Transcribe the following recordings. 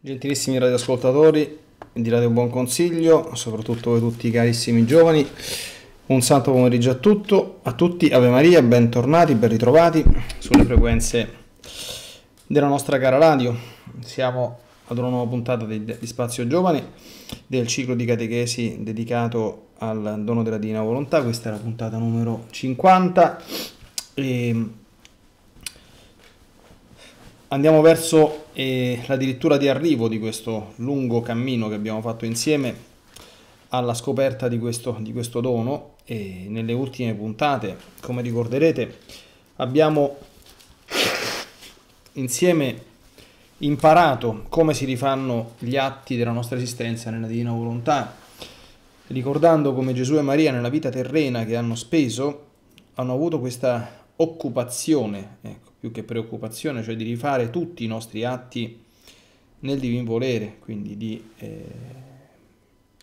Gentilissimi radioascoltatori di Radio Buon Consiglio, soprattutto voi tutti carissimi giovani, un santo pomeriggio a, tutto, a tutti, Ave Maria, bentornati, ben ritrovati sulle frequenze della nostra cara radio. Siamo ad una nuova puntata di, di Spazio Giovani, del ciclo di catechesi dedicato al dono della Divina Volontà, questa è la puntata numero 50. E ehm, Andiamo verso eh, la dirittura di arrivo di questo lungo cammino che abbiamo fatto insieme alla scoperta di questo, di questo dono e nelle ultime puntate, come ricorderete, abbiamo insieme imparato come si rifanno gli atti della nostra esistenza nella divina volontà, ricordando come Gesù e Maria nella vita terrena che hanno speso hanno avuto questa occupazione, ecco, più che preoccupazione, cioè di rifare tutti i nostri atti nel divin volere, quindi di eh,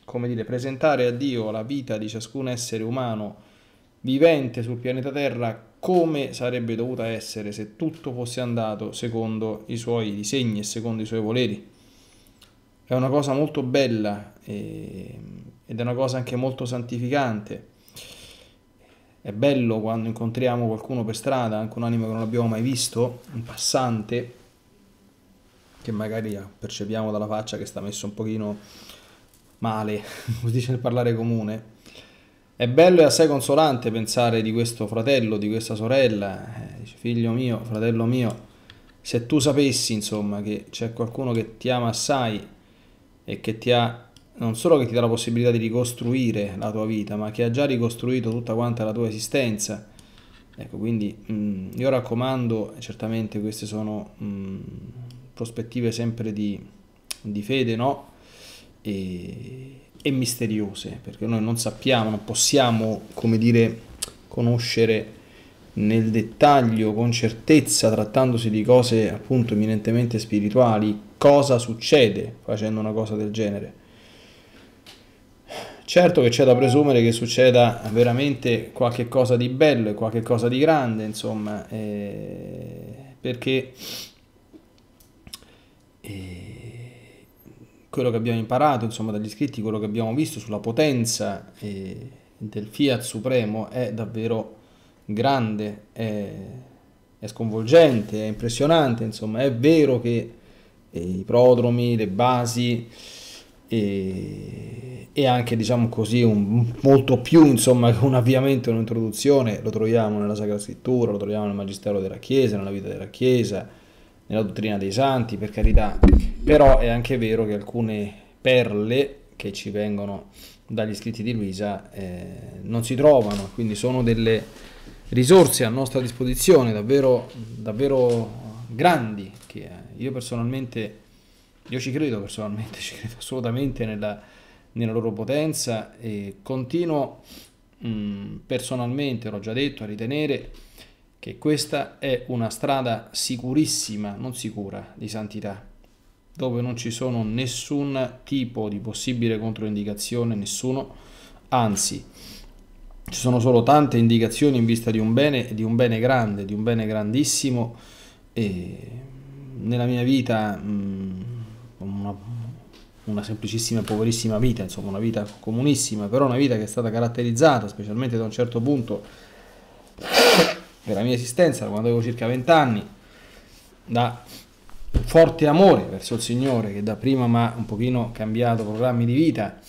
come dire, presentare a Dio la vita di ciascun essere umano vivente sul pianeta Terra come sarebbe dovuta essere se tutto fosse andato secondo i suoi disegni e secondo i suoi voleri. È una cosa molto bella eh, ed è una cosa anche molto santificante è bello quando incontriamo qualcuno per strada, anche un anima che non abbiamo mai visto, un passante, che magari percepiamo dalla faccia che sta messo un pochino male, come dice nel parlare comune. È bello e assai consolante pensare di questo fratello, di questa sorella, eh, figlio mio, fratello mio, se tu sapessi insomma che c'è qualcuno che ti ama assai e che ti ha non solo che ti dà la possibilità di ricostruire la tua vita, ma che ha già ricostruito tutta quanta la tua esistenza. Ecco, quindi mh, mm, io raccomando, certamente queste sono mh, mm, prospettive sempre di, di fede, no? E, e, misteriose, perché noi non sappiamo, non possiamo, come dire, conoscere nel dettaglio, con certezza, trattandosi di cose appunto eminentemente spirituali, cosa succede facendo una cosa del genere Certo che c'è da presumere che succeda veramente qualche cosa di bello e qualche cosa di grande, insomma, eh, perché eh, quello che abbiamo imparato, insomma, dagli scritti, quello che abbiamo visto sulla potenza eh, del Fiat Supremo è davvero grande, è, è sconvolgente, è impressionante, insomma, è vero che eh, i prodromi, le basi e, e anche diciamo così un, molto più insomma che un avviamento un'introduzione lo troviamo nella Sacra Scrittura lo troviamo nel Magistero della Chiesa nella vita della Chiesa nella dottrina dei santi per carità però è anche vero che alcune perle che ci vengono dagli scritti di Luisa eh, non si trovano quindi sono delle risorse a nostra disposizione davvero, davvero grandi che io personalmente io ci credo personalmente, ci credo assolutamente nella, nella loro potenza e continuo mh, mm, personalmente, l'ho già detto, a ritenere che questa è una strada sicurissima, non sicura, di santità, dove non ci sono nessun tipo di possibile controindicazione, nessuno, anzi ci sono solo tante indicazioni in vista di un bene, di un bene grande, di un bene grandissimo e nella mia vita... Mh, mm, una, una semplicissima e poverissima vita, insomma una vita comunissima, però una vita che è stata caratterizzata specialmente da un certo punto della mia esistenza, quando avevo circa 20 anni, da forte amore verso il Signore che da prima mi ha un pochino cambiato programmi di vita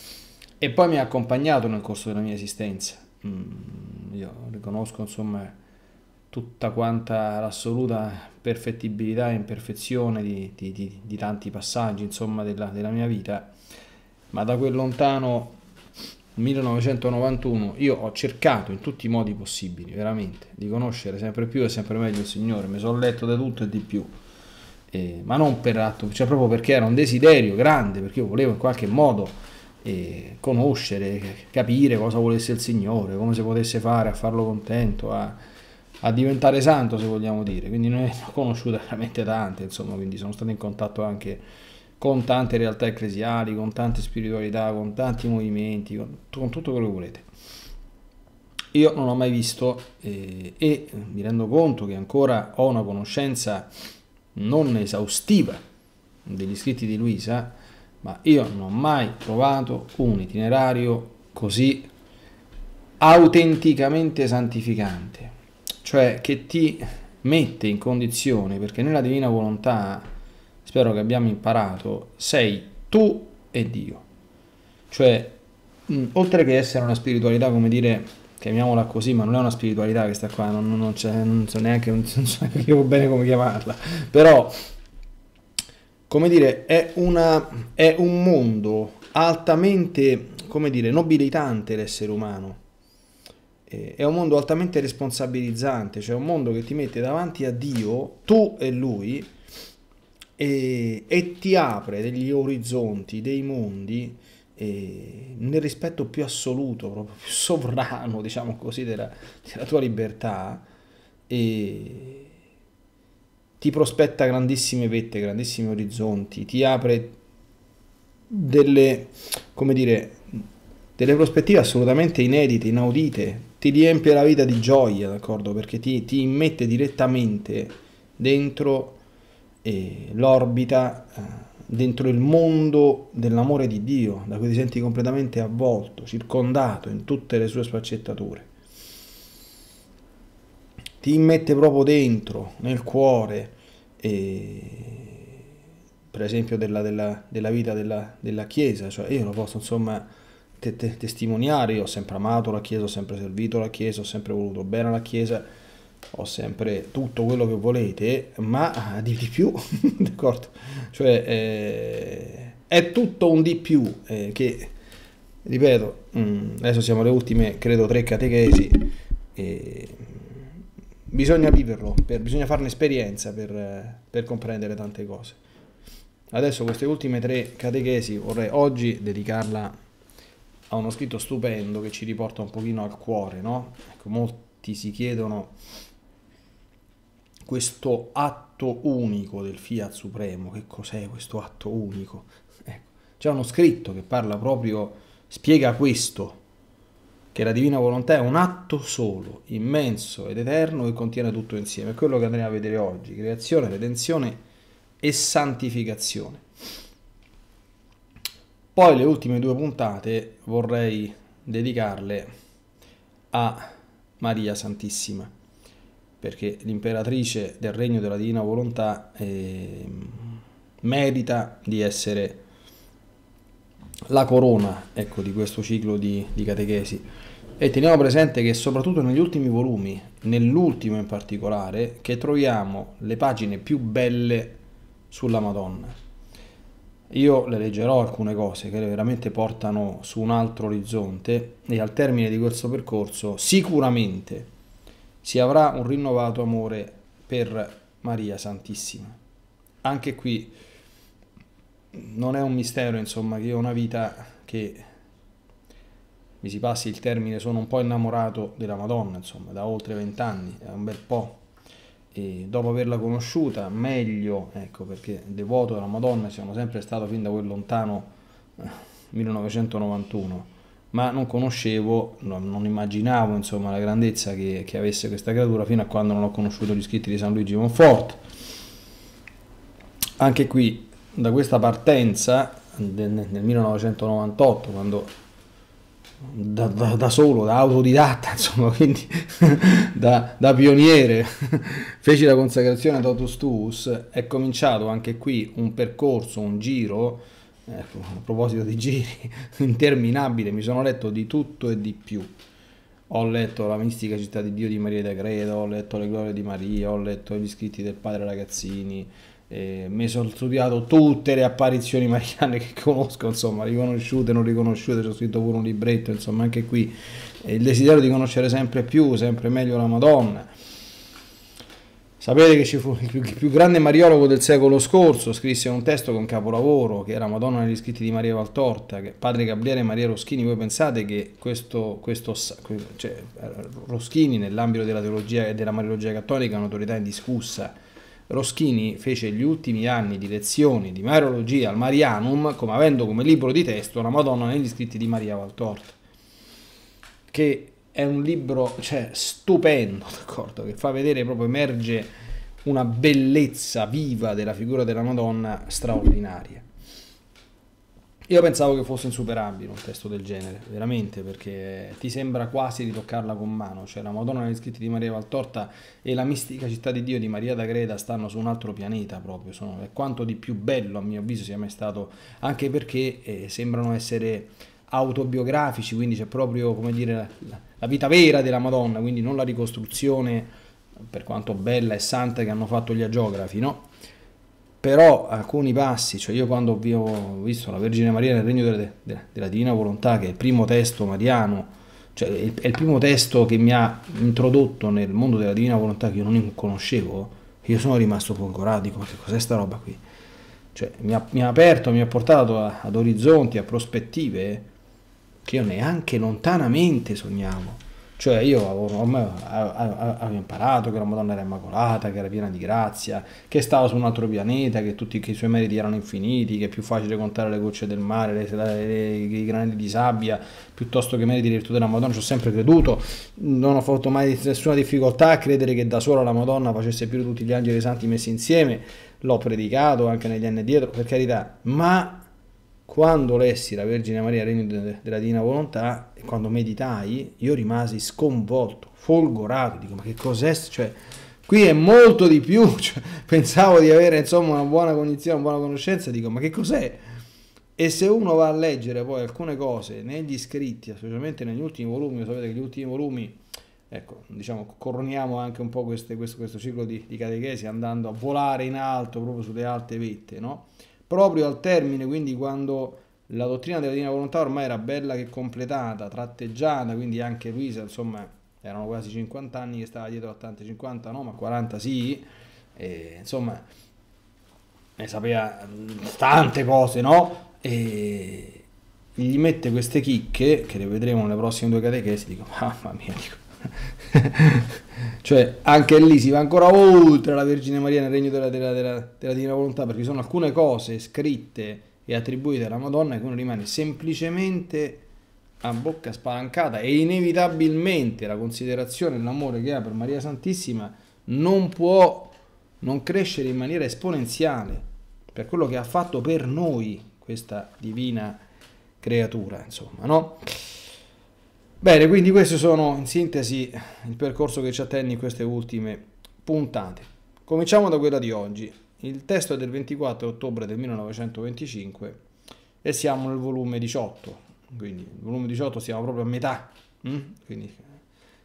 e poi mi ha accompagnato nel corso della mia esistenza. Mm, io riconosco insomma tutta quanta l'assoluta perfettibilità e imperfezione di, di, di, di tanti passaggi insomma, della, della, mia vita, ma da quel lontano 1991 io ho cercato in tutti i modi possibili, veramente, di conoscere sempre più e sempre meglio il Signore, mi sono letto da tutto e di più, eh, ma non per atto, cioè proprio perché era un desiderio grande, perché io volevo in qualche modo eh, conoscere, capire cosa volesse il Signore, come si potesse fare a farlo contento, a a diventare santo se vogliamo dire, quindi ne ho conosciute veramente tante, insomma, quindi sono stato in contatto anche con tante realtà ecclesiali, con tante spiritualità, con tanti movimenti, con, con tutto quello che volete. Io non ho mai visto eh, e eh, mi rendo conto che ancora ho una conoscenza non esaustiva degli scritti di Luisa, ma io non ho mai trovato un itinerario così autenticamente santificante cioè che ti mette in condizione, perché nella divina volontà, spero che abbiamo imparato, sei tu e Dio. Cioè, mh, oltre che essere una spiritualità, come dire, chiamiamola così, ma non è una spiritualità questa qua, non, non, non so neanche, non so neanche bene come chiamarla, però, come dire, è, una, è un mondo altamente, come dire, nobilitante l'essere umano eh, è un mondo altamente responsabilizzante, cioè un mondo che ti mette davanti a Dio, tu e Lui, e, e ti apre degli orizzonti, dei mondi, eh, nel rispetto più assoluto, proprio più sovrano, diciamo così, della, della tua libertà, e ti prospetta grandissime vette, grandissimi orizzonti, ti apre delle, come dire, delle prospettive assolutamente inedite, inaudite, ti riempie la vita di gioia, d'accordo? Perché ti, ti immette direttamente dentro eh, l'orbita, eh, dentro il mondo dell'amore di Dio, da cui ti senti completamente avvolto, circondato in tutte le sue sfaccettature. Ti immette proprio dentro, nel cuore, eh, per esempio della, della, della vita della, della Chiesa, cioè io lo posso insomma te- te- testimoniare, io ho sempre amato la Chiesa, ho sempre servito la Chiesa, ho sempre voluto bene alla Chiesa, ho sempre tutto quello che volete, ma eh, di, di più, d'accordo? Cioè eh, è tutto un di più eh, che, ripeto, mh, mm, adesso siamo le ultime, credo, tre catechesi. E bisogna viverlo, per, bisogna farne esperienza per, per, comprendere tante cose. Adesso queste ultime tre catechesi vorrei oggi dedicarla a ha uno scritto stupendo che ci riporta un pochino al cuore, no? Ecco, molti si chiedono questo atto unico del Fiat Supremo, che cos'è questo atto unico? Ecco, c'è uno scritto che parla proprio, spiega questo, che la divina volontà è un atto solo, immenso ed eterno che contiene tutto insieme. È quello che andremo a vedere oggi, creazione, redenzione e santificazione. Poi le ultime due puntate vorrei dedicarle a Maria Santissima, perché l'imperatrice del regno della divina volontà eh, merita di essere la corona ecco, di questo ciclo di, di catechesi. E teniamo presente che soprattutto negli ultimi volumi, nell'ultimo in particolare, che troviamo le pagine più belle sulla Madonna io le leggerò alcune cose che veramente portano su un altro orizzonte e al termine di questo percorso sicuramente si avrà un rinnovato amore per Maria Santissima. Anche qui non è un mistero, insomma, che ho una vita che mi si passi il termine, sono un po' innamorato della Madonna, insomma, da oltre vent'anni, è un bel po' e dopo averla conosciuta meglio, ecco perché devoto della Madonna siamo sempre stato fin da quel lontano 1991, eh, ma non conoscevo, non, immaginavo insomma la grandezza che, che, avesse questa creatura fino a quando non ho conosciuto gli scritti di San Luigi Monfort. Anche qui, da questa partenza nel 1998, quando da, da, da, solo, da autodidatta, insomma, quindi da, da, pioniere, feci la consacrazione ad Autos Tuus, è cominciato anche qui un percorso, un giro, eh, a proposito di giri, interminabile, mi sono letto di tutto e di più. Ho letto La mistica città di Dio di Maria da Credo, ho letto Le glorie di Maria, ho letto Gli scritti del padre Ragazzini, eh, mi sono studiato tutte le apparizioni mariane che conosco, insomma, riconosciute, non riconosciute, ho scritto pure un libretto, insomma, anche qui eh, il desiderio di conoscere sempre più, sempre meglio la Madonna. Sapete che ci fu il più grande mariologo del secolo scorso, scrisse un testo con capolavoro che era Madonna negli scritti di Maria Valtorta, che padre Gabriele Maria Roschini, voi pensate che questo, questo cioè, Roschini nell'ambito della teologia e della mariologia cattolica è un'autorità indiscussa, Roschini fece gli ultimi anni di lezioni di Mariologia al Marianum, come avendo come libro di testo la Madonna negli scritti di Maria Valtort, che è un libro cioè, stupendo, d'accordo? che fa vedere proprio emerge una bellezza viva della figura della Madonna straordinaria. Io pensavo che fosse insuperabile un testo del genere, veramente, perché ti sembra quasi di toccarla con mano, cioè la Madonna negli scritti di Maria Valtorta e la mistica città di Dio di Maria da Greta stanno su un altro pianeta proprio, sono, è quanto di più bello a mio avviso sia mai stato, anche perché eh, sembrano essere autobiografici, quindi c'è proprio, come dire, la, la vita vera della Madonna, quindi non la ricostruzione per quanto bella e santa che hanno fatto gli agiografi, no? però alcuni passi, cioè io quando ho visto la Vergine Maria nel Regno della, della, della Divina Volontà, che è il primo testo mariano, cioè è il, è il, primo testo che mi ha introdotto nel mondo della Divina Volontà che io non conoscevo, io sono rimasto folgorato, dico ma che cos'è sta roba qui? Cioè mi ha, mi ha aperto, mi ha portato a, ad orizzonti, a prospettive che io neanche lontanamente sognavo. Cioè io avevo, avevo imparato che la Madonna era immacolata, che era piena di grazia, che stava su un altro pianeta, che tutti che i suoi meriti erano infiniti, che è più facile contare le gocce del mare, le, le, le, i granelli di sabbia, piuttosto che meriti di virtù della Madonna. Ci ho sempre creduto, non ho fatto mai nessuna difficoltà a credere che da sola la Madonna facesse più di tutti gli angeli santi messi insieme. L'ho predicato anche negli anni dietro, per carità, ma quando lessi la Vergine Maria, regno de- della Divina Volontà, e quando meditai, io rimasi sconvolto, folgorato, dico ma che cos'è? Cioè, qui è molto di più, cioè, pensavo di avere insomma una buona cognizione, una buona conoscenza, dico ma che cos'è? E se uno va a leggere poi alcune cose negli scritti, specialmente negli ultimi volumi, sapete che gli ultimi volumi, ecco, diciamo, coroniamo anche un po' queste, questo, questo, ciclo di, di catechesi andando a volare in alto proprio sulle alte vette, no? proprio al termine, quindi quando la dottrina della divina volontà ormai era bella che completata, tratteggiata, quindi anche Luisa, insomma, erano quasi 50 anni che stava dietro a tante 50 no, ma 40 sì, e, insomma, ne sapeva mm, tante cose, no? E gli mette queste chicche, che le vedremo nelle prossime due catechesi, dico, mamma mia, dico, cioè anche lì si va ancora oltre la Vergine Maria nel regno della, della, della, della divina volontà perché ci sono alcune cose scritte e attribuite alla Madonna che uno rimane semplicemente a bocca spalancata e inevitabilmente la considerazione e l'amore che ha per Maria Santissima non può non crescere in maniera esponenziale per quello che ha fatto per noi questa divina creatura, insomma, no? Bene, quindi questi sono in sintesi il percorso che ci attende in queste ultime puntate. Cominciamo da quella di oggi. Il testo è del 24 ottobre del 1925 e siamo nel volume 18, quindi il volume 18 siamo proprio a metà, mm? quindi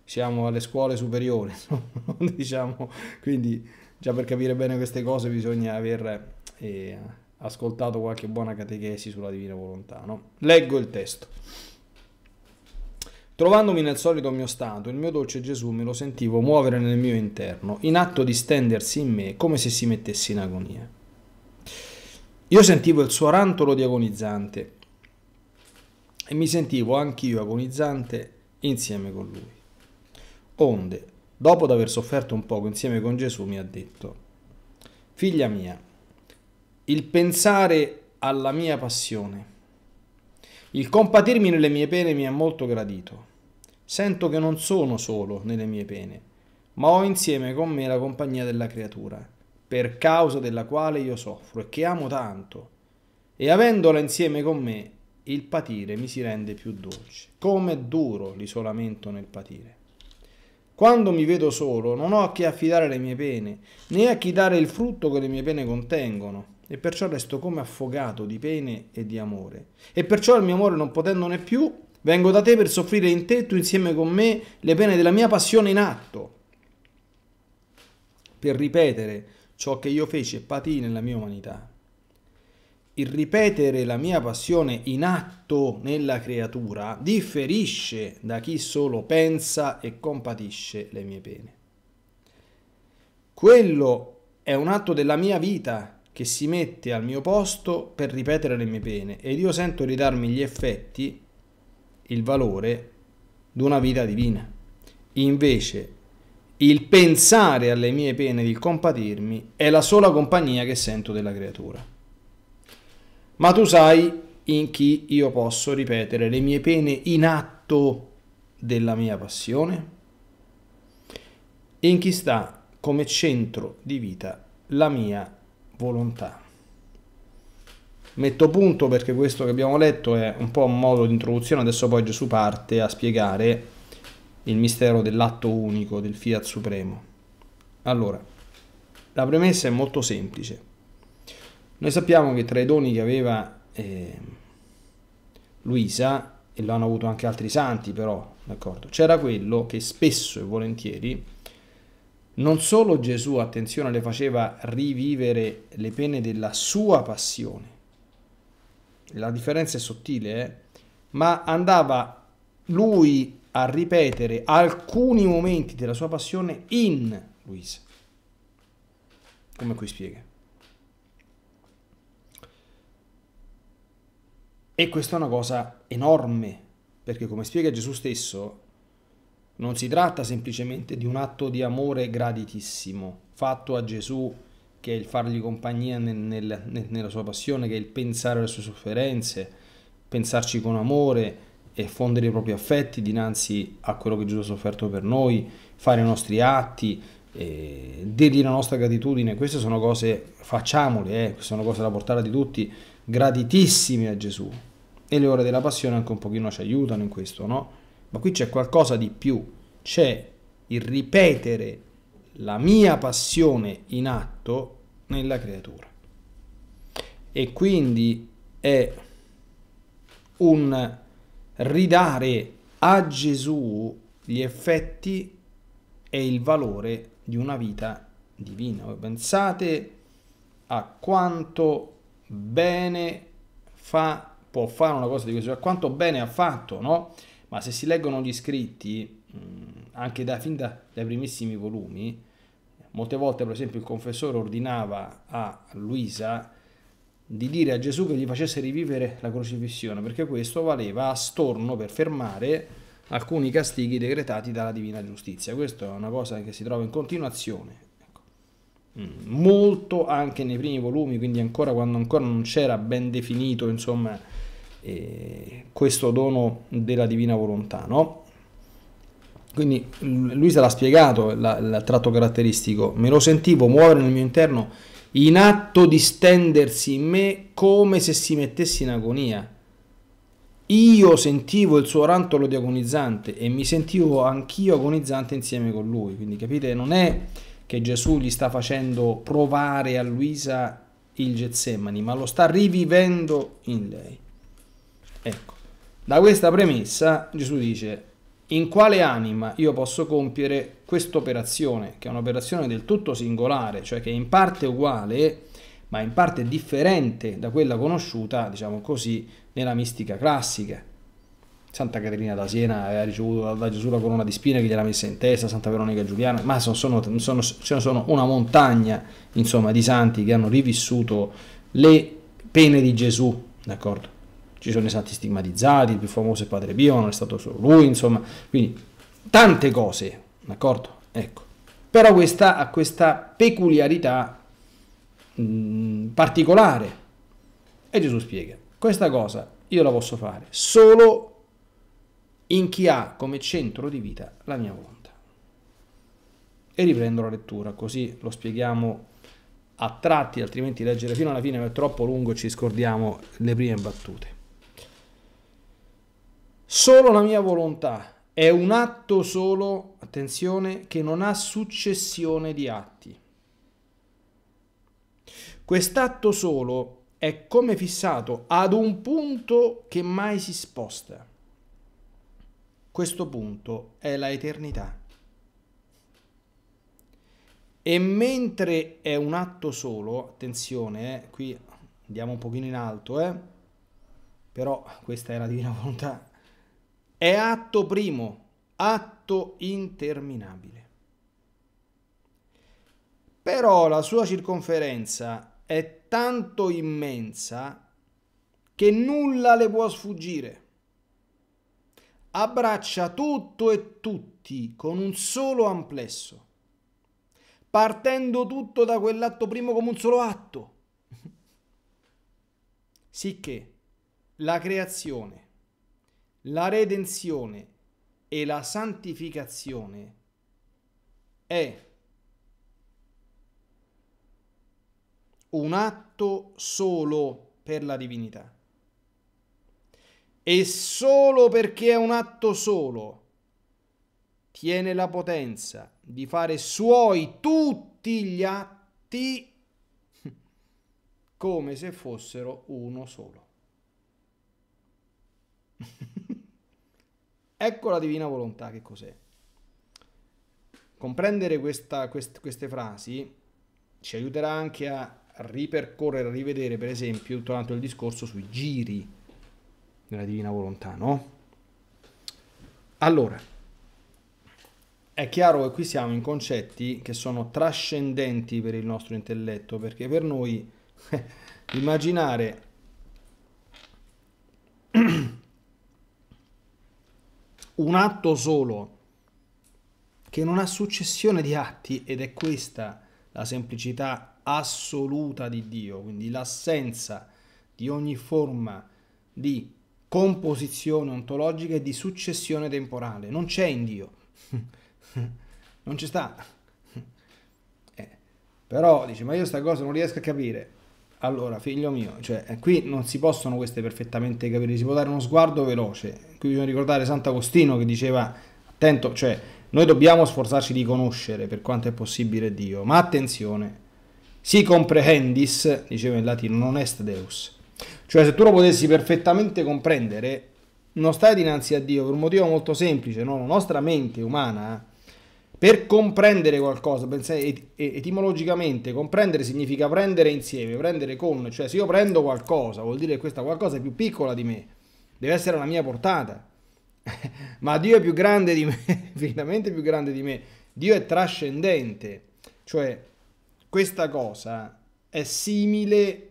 siamo alle scuole superiori, diciamo, quindi già per capire bene queste cose bisogna aver eh, ascoltato qualche buona catechesi sulla divina volontà. No? Leggo il testo. Trovandomi nel solito mio stato, il mio dolce Gesù me lo sentivo muovere nel mio interno, in atto di stendersi in me come se si mettesse in agonia. Io sentivo il suo rantolo di agonizzante e mi sentivo anch'io agonizzante insieme con lui. Onde, dopo aver sofferto un poco insieme con Gesù, mi ha detto, Figlia mia, il pensare alla mia passione, il compatirmi nelle mie pene mi è molto gradito Sento che non sono solo nelle mie pene, ma ho insieme con me la compagnia della creatura, per causa della quale io soffro e che amo tanto. E avendola insieme con me, il patire mi si rende più dolce. Com'è duro l'isolamento nel patire. Quando mi vedo solo, non ho a chi affidare le mie pene, né a chi dare il frutto che le mie pene contengono, e perciò resto come affogato di pene e di amore. E perciò il mio amore, non potendone più, Vengo da te per soffrire in te, tu insieme con me, le pene della mia passione in atto. Per ripetere ciò che io feci e patì nella mia umanità. Il ripetere la mia passione in atto nella creatura differisce da chi solo pensa e compatisce le mie pene. Quello è un atto della mia vita che si mette al mio posto per ripetere le mie pene ed io sento ridarmi gli effetti il valore di una vita divina. Invece il pensare alle mie pene, il compatirmi, è la sola compagnia che sento della creatura. Ma tu sai in chi io posso ripetere le mie pene in atto della mia passione? In chi sta come centro di vita la mia volontà. Metto punto perché questo che abbiamo letto è un po' un modo di introduzione, adesso poi Gesù parte a spiegare il mistero dell'atto unico del Fiat Supremo. Allora, la premessa è molto semplice. Noi sappiamo che tra i doni che aveva eh, Luisa, e lo hanno avuto anche altri santi però, c'era quello che spesso e volentieri non solo Gesù, attenzione, le faceva rivivere le pene della sua passione, la differenza è sottile, eh? ma andava lui a ripetere alcuni momenti della sua passione in Luisa. Come qui spiega. E questa è una cosa enorme, perché come spiega Gesù stesso, non si tratta semplicemente di un atto di amore graditissimo fatto a Gesù che è il fargli compagnia nel, nel, nel, nella sua passione, che è il pensare alle sue sofferenze, pensarci con amore e fondere i propri affetti dinanzi a quello che Gesù ha sofferto per noi, fare i nostri atti, eh, dirgli la nostra gratitudine. Queste sono cose, facciamole, eh, sono cose da portare di tutti, gratitissime a Gesù. E le ore della passione anche un pochino ci aiutano in questo, no? Ma qui c'è qualcosa di più, c'è il ripetere la mia passione in atto nella creatura. E quindi è un ridare a Gesù gli effetti e il valore di una vita divina. Pensate a quanto bene fa può fare una cosa di questo, a quanto bene ha fatto, no? Ma se si leggono gli scritti, mm, anche da, fin da, dai primissimi volumi, molte volte per esempio il confessore ordinava a Luisa di dire a Gesù che gli facesse rivivere la crocifissione, perché questo valeva a storno per fermare alcuni castighi decretati dalla divina giustizia. Questa è una cosa che si trova in continuazione, ecco. Mm, molto anche nei primi volumi, quindi ancora quando ancora non c'era ben definito insomma, eh, questo dono della divina volontà. No? Quindi mm, lui se l'ha spiegato la, il tratto caratteristico, me lo sentivo muovere nel mio interno in atto di stendersi in me come se si mettesse in agonia. Io sentivo il suo rantolo di agonizzante e mi sentivo anch'io agonizzante insieme con lui. Quindi capite, non è che Gesù gli sta facendo provare a Luisa il Getsemani, ma lo sta rivivendo in lei. Ecco, da questa premessa Gesù dice in quale anima io posso compiere questa operazione, che è un'operazione del tutto singolare, cioè che è in parte uguale, ma in parte differente da quella conosciuta, diciamo così, nella mistica classica. Santa Caterina da Siena aveva ricevuto da Gesù la corona di spine che gliela messa in testa, Santa Veronica Giuliana, ma sono, sono, sono, ce ne sono una montagna insomma, di santi che hanno rivissuto le pene di Gesù, d'accordo? ci sono i santi stigmatizzati, il più famoso è Padre Pio, non è stato solo lui, insomma, quindi tante cose, d'accordo? Ecco. Però questa ha questa peculiarità mh, mm, particolare. E Gesù spiega, questa cosa io la posso fare solo in chi ha come centro di vita la mia volontà. E riprendo la lettura, così lo spieghiamo a tratti, altrimenti leggere fino alla fine è troppo lungo e ci scordiamo le prime battute. Solo la mia volontà è un atto solo, attenzione, che non ha successione di atti. Quest'atto solo è come fissato ad un punto che mai si sposta. Questo punto è la eternità. E mentre è un atto solo, attenzione, eh, qui andiamo un pochino in alto, eh, però questa è la divina volontà è atto primo, atto interminabile. Però la sua circonferenza è tanto immensa che nulla le può sfuggire. Abbraccia tutto e tutti con un solo amplesso, partendo tutto da quell'atto primo come un solo atto. Sicché la creazione la redenzione e la santificazione è un atto solo per la divinità. E solo perché è un atto solo, tiene la potenza di fare suoi tutti gli atti come se fossero uno solo. Ecco la divina volontà che cos'è. Comprendere questa, quest, queste frasi ci aiuterà anche a ripercorrere, a rivedere per esempio tutto quanto il discorso sui giri della divina volontà, no? Allora, è chiaro che qui siamo in concetti che sono trascendenti per il nostro intelletto, perché per noi immaginare un atto solo che non ha successione di atti ed è questa la semplicità assoluta di Dio, quindi l'assenza di ogni forma di composizione ontologica e di successione temporale. Non c'è in Dio, non ci sta. Eh. Però dice, ma io questa cosa non riesco a capire allora figlio mio, cioè, eh, qui non si possono queste perfettamente capire, si può dare uno sguardo veloce. Qui bisogna ricordare Sant'Agostino che diceva, attento, cioè, noi dobbiamo sforzarci di conoscere per quanto è possibile Dio, ma attenzione, si comprehendis, diceva in latino, non est Deus. Cioè se tu lo potessi perfettamente comprendere, non stai dinanzi a Dio per un motivo molto semplice, no? la nostra mente umana per comprendere qualcosa, pensate, etimologicamente, comprendere significa prendere insieme, prendere con, cioè se io prendo qualcosa, vuol dire che questa qualcosa è più piccola di me, deve essere alla mia portata. Ma Dio è più grande di me, infinitamente più grande di me. Dio è trascendente, cioè questa cosa è simile,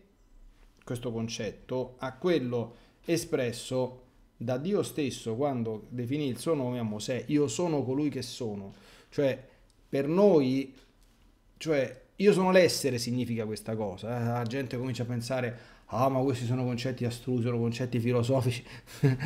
questo concetto, a quello espresso da Dio stesso quando definì il suo nome a Mosè, io sono colui che sono. Cioè, per noi, cioè, io sono l'essere significa questa cosa. Eh. La gente comincia a pensare, ah, ma questi sono concetti astrusi, sono concetti filosofici.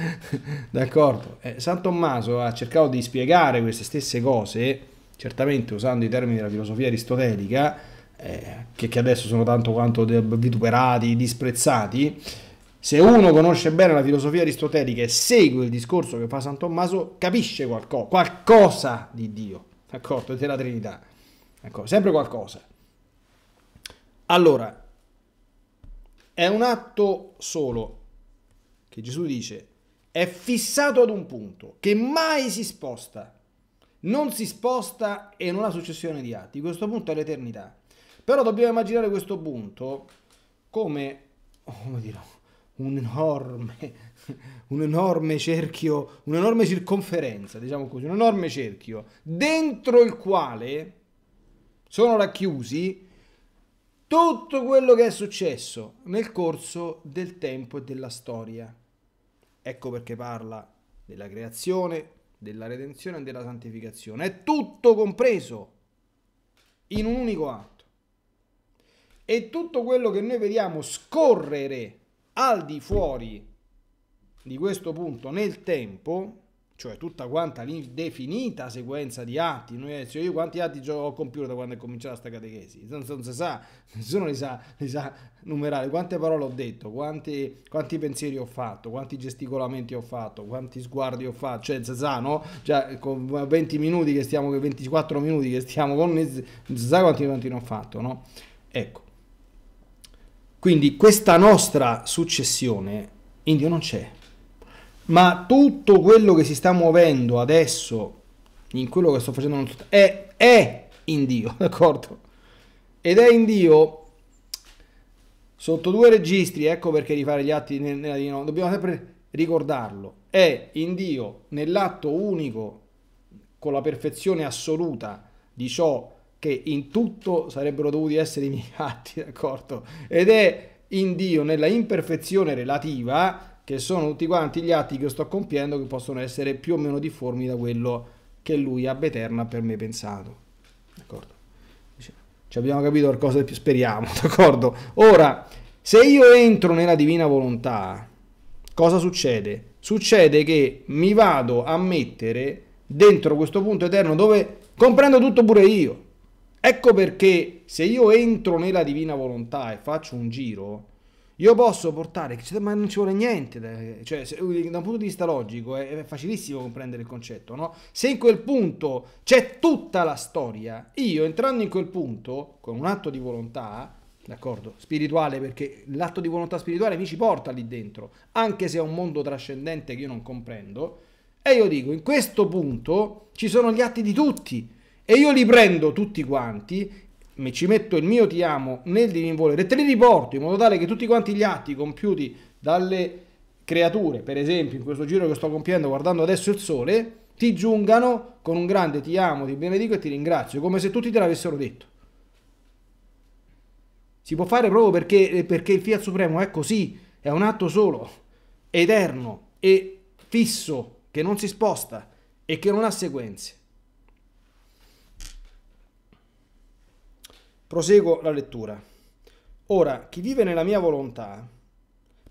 D'accordo. Eh, San Tommaso ha cercato di spiegare queste stesse cose, certamente usando i termini della filosofia aristotelica, eh, che, che, adesso sono tanto quanto vituperati, disprezzati. Se uno conosce bene la filosofia aristotelica e segue il discorso che fa San Tommaso, capisce qualco, qualcosa di Dio d'accordo? Della Trinità. Ecco, sempre qualcosa. Allora, è un atto solo che Gesù dice è fissato ad un punto che mai si sposta. Non si sposta e non ha successione di atti. Questo punto è l'eternità. Però dobbiamo immaginare questo punto come, oh, come dire, un enorme un enorme cerchio, un'enorme circonferenza, diciamo così, un enorme cerchio, dentro il quale sono racchiusi tutto quello che è successo nel corso del tempo e della storia. Ecco perché parla della creazione, della redenzione e della santificazione. È tutto compreso in un unico atto. E tutto quello che noi vediamo scorrere al di fuori di questo punto nel tempo, cioè tutta quanta l'indefinita sequenza di atti, noi adesso cioè io quanti atti ho compiuto da quando è cominciata sta catechesi, non, non si sa, nessuno li sa, li sa, numerare, quante parole ho detto, quanti, quanti, pensieri ho fatto, quanti gesticolamenti ho fatto, quanti sguardi ho fatto, cioè si sa, no? Cioè, con 20 minuti che stiamo, 24 minuti che stiamo con, non si sa quanti, quanti ne ho fatto, no? Ecco. Quindi questa nostra successione in Dio non c'è ma tutto quello che si sta muovendo adesso, in quello che sto facendo, è, è in Dio, d'accordo? Ed è in Dio sotto due registri, ecco perché rifare gli atti nella di dobbiamo sempre ricordarlo, è in Dio nell'atto unico con la perfezione assoluta di ciò che in tutto sarebbero dovuti essere i miei atti, d'accordo? Ed è in Dio nella imperfezione relativa che sono tutti quanti gli atti che sto compiendo che possono essere più o meno difformi da quello che lui ab eterna per me pensato. D'accordo? Ci abbiamo capito qualcosa di più, speriamo, d'accordo? Ora, se io entro nella divina volontà, cosa succede? Succede che mi vado a mettere dentro questo punto eterno dove comprendo tutto pure io. Ecco perché se io entro nella divina volontà e faccio un giro, io posso portare, ma non ci vuole niente, cioè se, da un punto di vista logico è, è, facilissimo comprendere il concetto, no? Se in quel punto c'è tutta la storia, io entrando in quel punto con un atto di volontà, d'accordo, spirituale, perché l'atto di volontà spirituale mi ci porta lì dentro, anche se è un mondo trascendente che io non comprendo, e io dico, in questo punto ci sono gli atti di tutti, e io li prendo tutti quanti mi ci metto il mio ti amo nel divinvolere e te li riporto in modo tale che tutti quanti gli atti compiuti dalle creature, per esempio in questo giro che sto compiendo guardando adesso il sole, ti giungano con un grande ti amo, ti benedico e ti ringrazio, come se tutti te l'avessero detto. Si può fare proprio perché, perché il Fiat Supremo è così, è un atto solo, eterno e fisso, che non si sposta e che non ha sequenze. Proseguo la lettura. Ora, chi vive nella mia volontà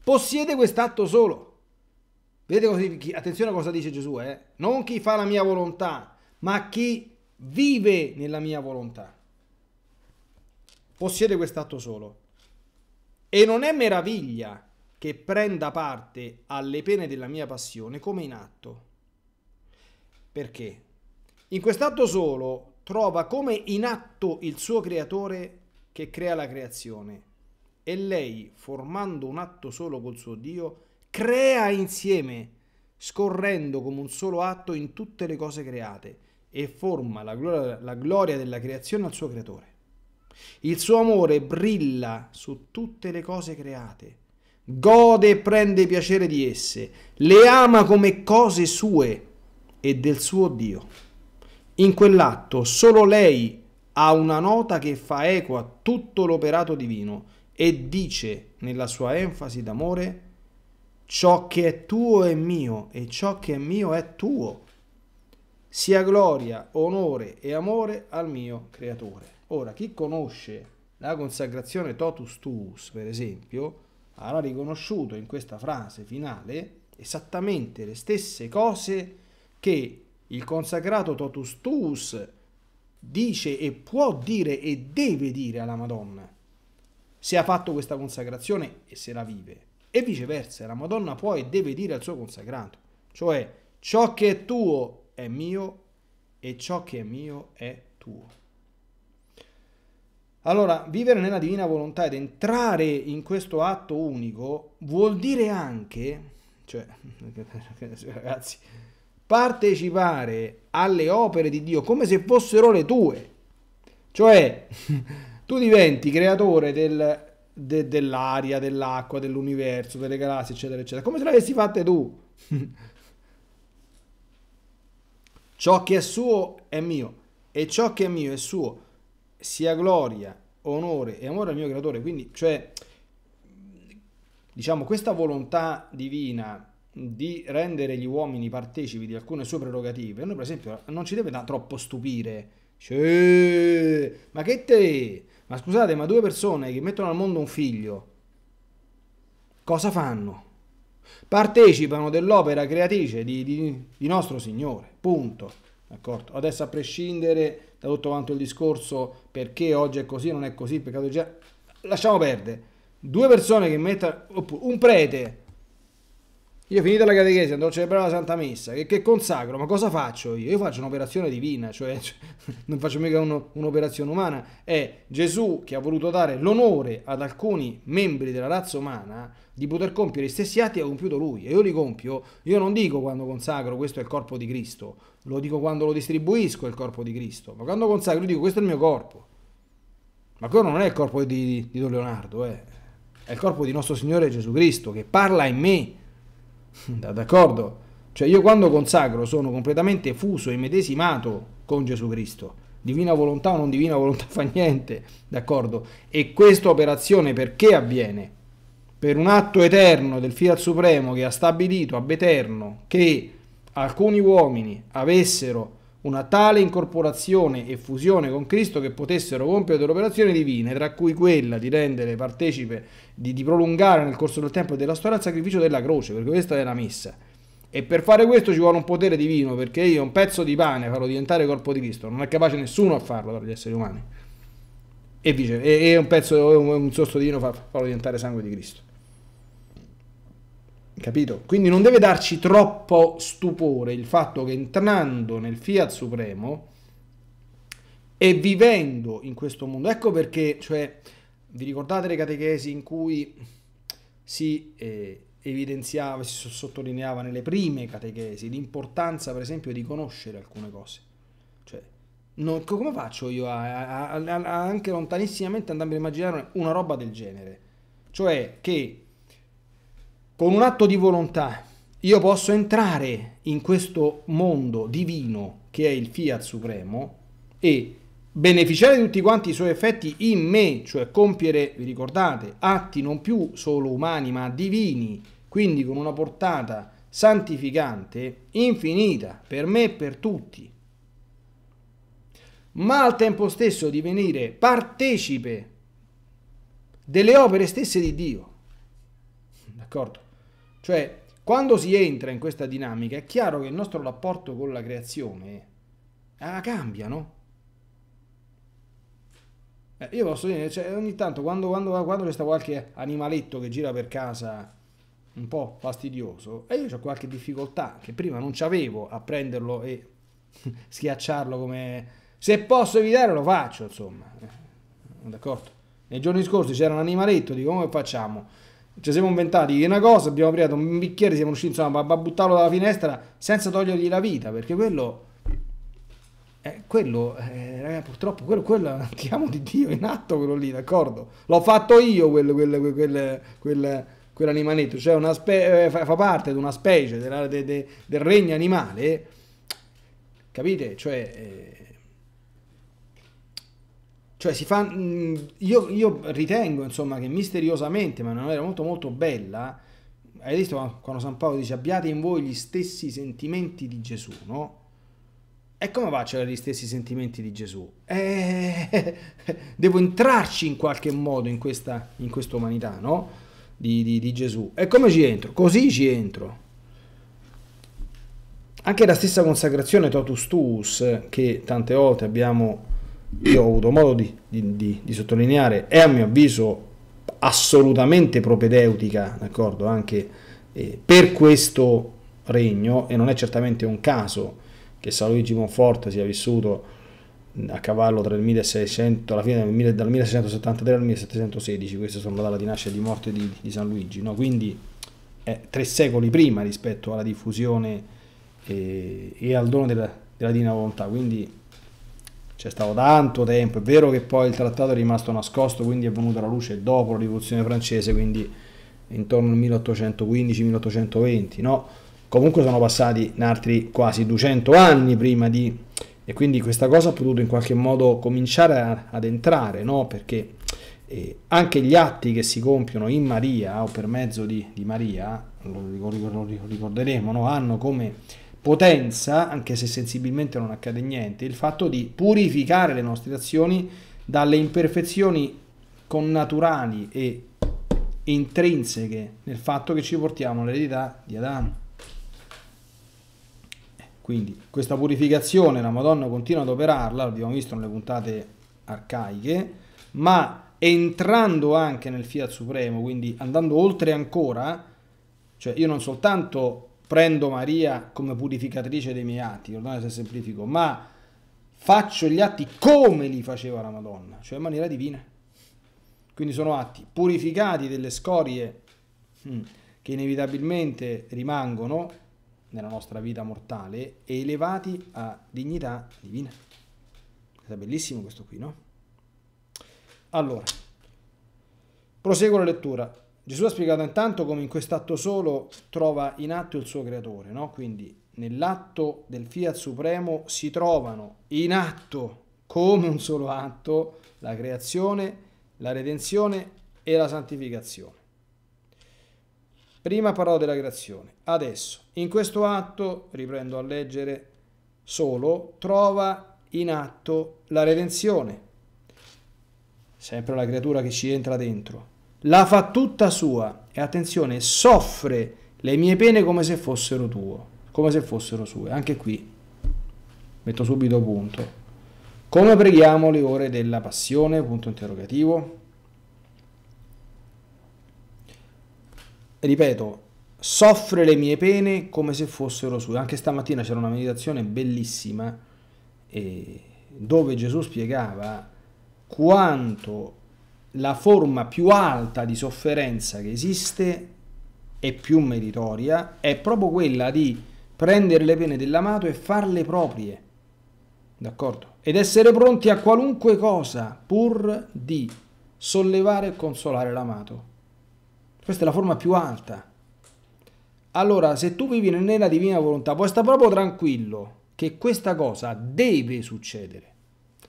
possiede quest'atto solo. Vedete così, attenzione a cosa dice Gesù, eh? non chi fa la mia volontà, ma chi vive nella mia volontà. Possiede quest'atto solo. E non è meraviglia che prenda parte alle pene della mia passione come in atto. Perché? In quest'atto solo trova come in atto il suo creatore che crea la creazione e lei, formando un atto solo col suo Dio, crea insieme, scorrendo come un solo atto in tutte le cose create e forma la gloria, la gloria della creazione al suo creatore. Il suo amore brilla su tutte le cose create, gode e prende piacere di esse, le ama come cose sue e del suo Dio. In quell'atto solo lei ha una nota che fa eco a tutto l'operato divino e dice nella sua enfasi d'amore ciò che è tuo è mio e ciò che è mio è tuo. Sia gloria, onore e amore al mio creatore. Ora, chi conosce la consacrazione totus tuus, per esempio, avrà riconosciuto in questa frase finale esattamente le stesse cose che il consacrato totus tuus dice e può dire e deve dire alla Madonna se ha fatto questa consacrazione e se la vive. E viceversa, la Madonna può e deve dire al suo consacrato, cioè ciò che è tuo è mio e ciò che è mio è tuo. Allora, vivere nella divina volontà ed entrare in questo atto unico vuol dire anche, cioè, ragazzi, partecipare alle opere di Dio come se fossero le tue. Cioè, tu diventi creatore del, de, dell'aria, dell'acqua, dell'universo, delle galassie, eccetera, eccetera, come se le avessi fatte tu. ciò che è suo è mio e ciò che è mio è suo, sia gloria, onore e amore al mio creatore. Quindi, cioè, diciamo, questa volontà divina di rendere gli uomini partecipi di alcune sue prerogative, noi per esempio non ci deve da troppo stupire. Cioè, ma che te? Ma scusate, ma due persone che mettono al mondo un figlio, cosa fanno? Partecipano dell'opera creatrice di, di, di nostro Signore, punto. D'accordo? Adesso a prescindere da tutto quanto il discorso perché oggi è così, non è così, peccato già, lasciamo perdere. Due persone che mettono, un prete io finita la catechesi, andrò a celebrare la Santa Messa, che, che, consacro, ma cosa faccio io? Io faccio un'operazione divina, cioè, cioè non faccio mica uno, un'operazione umana. È Gesù che ha voluto dare l'onore ad alcuni membri della razza umana di poter compiere gli stessi atti che ha compiuto lui. E io li compio, io non dico quando consacro questo è il corpo di Cristo, lo dico quando lo distribuisco il corpo di Cristo, ma quando consacro io dico questo è il mio corpo. Ma quello non è il corpo di, di Don Leonardo, eh. è il corpo di nostro Signore Gesù Cristo che parla in me D'accordo? Cioè io quando consacro sono completamente fuso e medesimato con Gesù Cristo. Divina volontà o non divina volontà fa niente, d'accordo? E questa operazione perché avviene? Per un atto eterno del Fiat Supremo che ha stabilito ab eterno che alcuni uomini avessero una tale incorporazione e fusione con Cristo che potessero compiere delle operazioni divine, tra cui quella di rendere partecipe, di, di prolungare nel corso del tempo e della storia il sacrificio della croce, perché questa è la messa. E per fare questo ci vuole un potere divino, perché io un pezzo di pane farò diventare corpo di Cristo, non è capace nessuno a farlo tra gli esseri umani. E, vice, e, un pezzo, un, un sosto divino farlo diventare sangue di Cristo. Capito? Quindi non deve darci troppo stupore il fatto che entrando nel Fiat Supremo e vivendo in questo mondo, ecco perché, cioè, vi ricordate le catechesi in cui si eh, evidenziava, si sottolineava nelle prime catechesi l'importanza, per esempio, di conoscere alcune cose? Cioè, come faccio io a, a, a, anche lontanissimamente andando a immaginare una roba del genere? Cioè che con un atto di volontà io posso entrare in questo mondo divino che è il Fiat Supremo e beneficiare di tutti quanti i suoi effetti in me, cioè compiere, vi ricordate, atti non più solo umani ma divini, quindi con una portata santificante infinita per me e per tutti, ma al tempo stesso divenire partecipe delle opere stesse di Dio. D'accordo? Cioè, quando si entra in questa dinamica è chiaro che il nostro rapporto con la creazione eh, ah, cambia, no? Eh, io posso dire, cioè, ogni tanto quando, quando, quando resta qualche animaletto che gira per casa un po' fastidioso e io ho qualche difficoltà che prima non c'avevo a prenderlo e schiacciarlo come... Se posso evitare lo faccio, insomma. Eh, d'accordo? Nei giorni scorsi c'era un animaletto, dico come facciamo? Ci siamo inventati una cosa, abbiamo creato un bicchiere, siamo usciti insomma a buttarlo dalla finestra senza togliergli la vita, perché quello... Eh, quello, eh, purtroppo, quello, quello, ti amo di Dio, in atto quello lì, d'accordo? L'ho fatto io quel, quel, quel, quel quell'animaletto, cioè una spe- eh, fa parte di una specie della, de, de, del regno animale, capite? Cioè... Eh, cioè si fa... Mm, io, io ritengo insomma che misteriosamente, ma in una maniera molto molto bella, hai visto quando San Paolo dice abbiate in voi gli stessi sentimenti di Gesù, no? E come faccio ad avere gli stessi sentimenti di Gesù? Eh, devo entrarci in qualche modo in questa, in questa umanità, no? Di, di, di Gesù. E come ci entro? Così ci entro. Anche la stessa consacrazione totus tuus che tante volte abbiamo io ho avuto modo di, di, di, di sottolineare, è a mio avviso assolutamente propedeutica, d'accordo, anche eh, per questo regno, e non è certamente un caso che San Luigi Monforte sia vissuto a cavallo tra il 1600, alla fine del, 1673 al 1716, queste sono la data di nascita e di morte di, di San Luigi, no? quindi è tre secoli prima rispetto alla diffusione eh, e al dono della, della divina volontà, quindi c'è stato tanto tempo, è vero che poi il trattato è rimasto nascosto, quindi è venuto alla luce dopo la rivoluzione francese, quindi intorno al 1815-1820, no? Comunque sono passati altri quasi 200 anni prima di... e quindi questa cosa ha potuto in qualche modo cominciare a, ad entrare, no? Perché eh, anche gli atti che si compiono in Maria o per mezzo di, di Maria, lo, lo, lo ricorderemo, no? hanno come potenza, anche se sensibilmente non accade niente, il fatto di purificare le nostre azioni dalle imperfezioni connaturali e intrinseche nel fatto che ci portiamo l'eredità di Adamo. Eh, quindi questa purificazione la Madonna continua ad operarla, l'abbiamo visto nelle puntate arcaiche, ma entrando anche nel Fiat Supremo, quindi andando oltre ancora, cioè io non soltanto prendo Maria come purificatrice dei miei atti, guardate se semplifico, ma faccio gli atti come li faceva la Madonna, cioè in maniera divina. Quindi sono atti purificati delle scorie mm, che inevitabilmente rimangono nella nostra vita mortale e elevati a dignità divina. È bellissimo questo qui, no? Allora, proseguo la lettura. Gesù ha spiegato intanto come in quest'atto solo trova in atto il suo creatore, no? quindi nell'atto del Fiat Supremo si trovano in atto come un solo atto la creazione, la redenzione e la santificazione. Prima parola della creazione. Adesso, in questo atto, riprendo a leggere, solo trova in atto la redenzione, sempre la creatura che ci entra dentro la fa tutta sua e attenzione, soffre le mie pene come se fossero tuo, come se fossero sue. Anche qui metto subito punto. Come preghiamo le ore della passione? Punto interrogativo. Ripeto, soffre le mie pene come se fossero sue. Anche stamattina c'era una meditazione bellissima eh, dove Gesù spiegava quanto la forma più alta di sofferenza che esiste e più meritoria è proprio quella di prendere le pene dell'amato e farle proprie. D'accordo? Ed essere pronti a qualunque cosa pur di sollevare e consolare l'amato. Questa è la forma più alta. Allora, se tu vivi nella divina volontà, puoi stare proprio tranquillo che questa cosa deve succedere.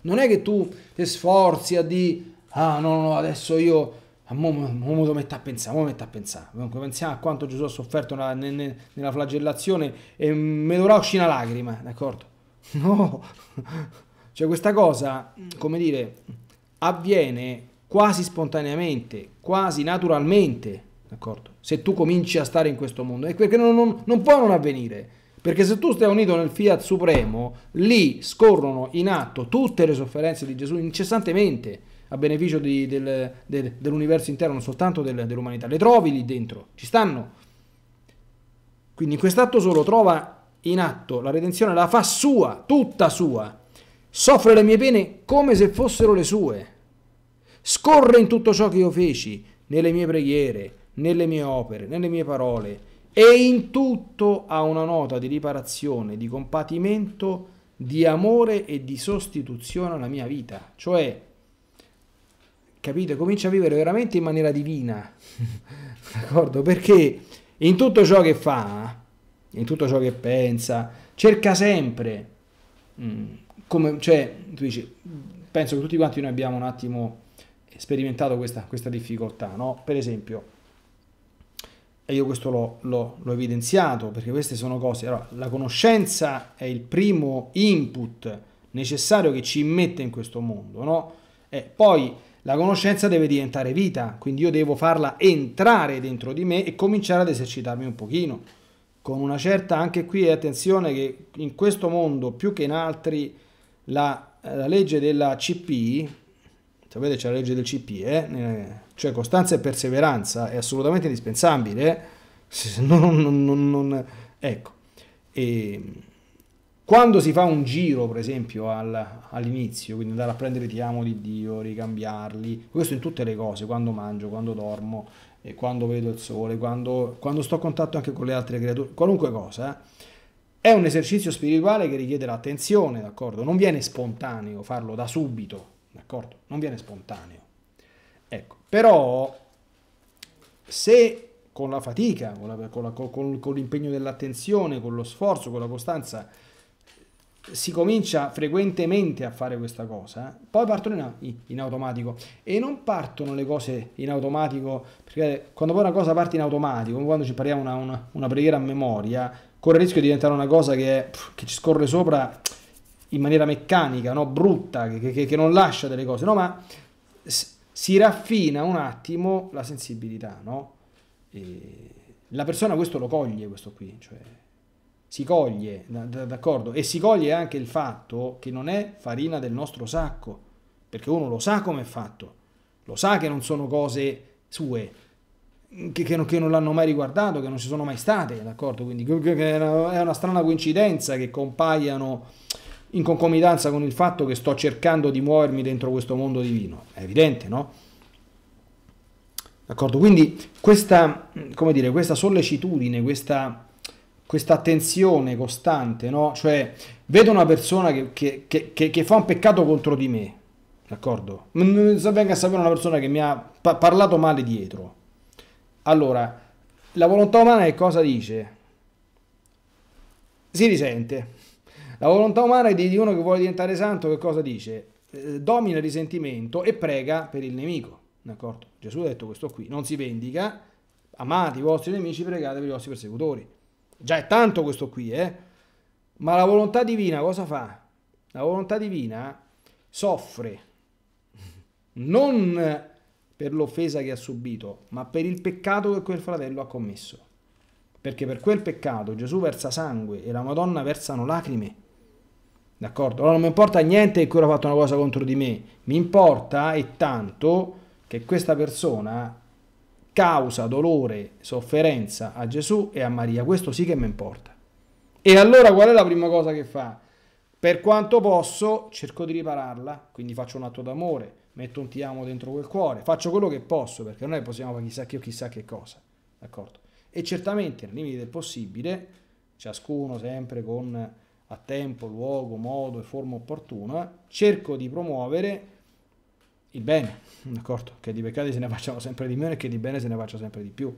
Non è che tu ti sforzi a dire ah no, no, adesso io ah, mo, mo, lo metto a pensare, mo metto a pensare. Comunque pensiamo a quanto Gesù ha sofferto nella, nella flagellazione e me dovrà uscire una lacrima, d'accordo? No, cioè questa cosa, come dire, avviene quasi spontaneamente, quasi naturalmente, d'accordo? Se tu cominci a stare in questo mondo, e perché non, non, non può non avvenire. Perché se tu stai unito nel Fiat Supremo, lì scorrono in atto tutte le sofferenze di Gesù incessantemente a beneficio di, del, de, dell'universo intero, non soltanto del, dell'umanità. Le trovi lì dentro, ci stanno. Quindi in quest'atto solo trova in atto la redenzione, la fa sua, tutta sua. Soffre le mie pene come se fossero le sue. Scorre in tutto ciò che io feci, nelle mie preghiere, nelle mie opere, nelle mie parole. E in tutto ha una nota di riparazione, di compatimento, di amore e di sostituzione alla mia vita. Cioè, capito? Comincia a vivere veramente in maniera divina, d'accordo? Perché in tutto ciò che fa, in tutto ciò che pensa, cerca sempre, mh, mm, come, cioè, tu dici, penso che tutti quanti noi abbiamo un attimo sperimentato questa, questa difficoltà, no? Per esempio, e io questo l'ho, evidenziato, perché queste sono cose, allora, la conoscenza è il primo input necessario che ci mette in questo mondo, no? E poi la conoscenza deve diventare vita, quindi io devo farla entrare dentro di me e cominciare ad esercitarmi un pochino. Con una certa, anche qui eh, attenzione che in questo mondo più che in altri la, eh, la legge della CP, sapete c'è la legge del CP, eh, eh? cioè costanza e perseveranza è assolutamente indispensabile, eh? non, non, non, ecco. E, ehm, quando si fa un giro, per esempio, al, all'inizio, quindi andare a prendere i tiamo di Dio, ricambiarli, questo in tutte le cose, quando mangio, quando dormo, eh, quando vedo il sole, quando, quando sto a contatto anche con le altre creature, qualunque cosa, eh, è un esercizio spirituale che richiede l'attenzione, d'accordo? Non viene spontaneo farlo da subito, d'accordo? Non viene spontaneo. Ecco, però se con la fatica, con, la, con, la, con, con l'impegno dell'attenzione, con lo sforzo, con la costanza, si comincia frequentemente a fare questa cosa, poi partono in, in, automatico e non partono le cose in automatico, perché quando poi una cosa parte in automatico, come quando ci parliamo una, una, una, preghiera a memoria, corre il rischio di diventare una cosa che, che ci scorre sopra in maniera meccanica, no? brutta, che, che, che, non lascia delle cose, no? ma si raffina un attimo la sensibilità, no? la persona questo lo coglie, questo qui, cioè si coglie, d'accordo, e si coglie anche il fatto che non è farina del nostro sacco, perché uno lo sa come è fatto, lo sa che non sono cose sue, che, che, non, che non l'hanno mai riguardato, che non ci sono mai state, d'accordo, quindi è una, è una strana coincidenza che compaiano in concomitanza con il fatto che sto cercando di muovermi dentro questo mondo divino, è evidente, no? D'accordo, quindi questa, come dire, questa sollecitudine, questa questa tensione costante, no? Cioè, vedo una persona che, che, che, che fa un peccato contro di me, d'accordo? Non Venga a sapere una persona che mi ha pa parlato male dietro. Allora, la volontà umana che cosa dice? Si risente. La volontà umana è di uno che vuole diventare santo, che cosa dice? Eh, domina il risentimento e prega per il nemico, d'accordo? Gesù ha detto questo qui, non si vendica, amate i vostri nemici, pregate per i vostri persecutori. Già è tanto questo qui, eh? Ma la volontà divina cosa fa? La volontà divina soffre non per l'offesa che ha subito, ma per il peccato che quel fratello ha commesso. Perché per quel peccato Gesù versa sangue e la Madonna versano lacrime. D'accordo? Allora non mi importa niente che quello ha fatto una cosa contro di me, mi importa e tanto che questa persona causa dolore, sofferenza a Gesù e a Maria. Questo sì che mi importa. E allora qual è la prima cosa che fa? Per quanto posso, cerco di ripararla, quindi faccio un atto d'amore, metto un ti amo dentro quel cuore, faccio quello che posso, perché noi possiamo fare chissà che o chissà che cosa, d'accordo? E certamente, nel limite del possibile, ciascuno sempre con a tempo, luogo, modo e forma opportuna, cerco di promuovere il bene, d'accordo? Che di peccati se ne facciamo sempre di meno e che di bene se ne faccia sempre di più.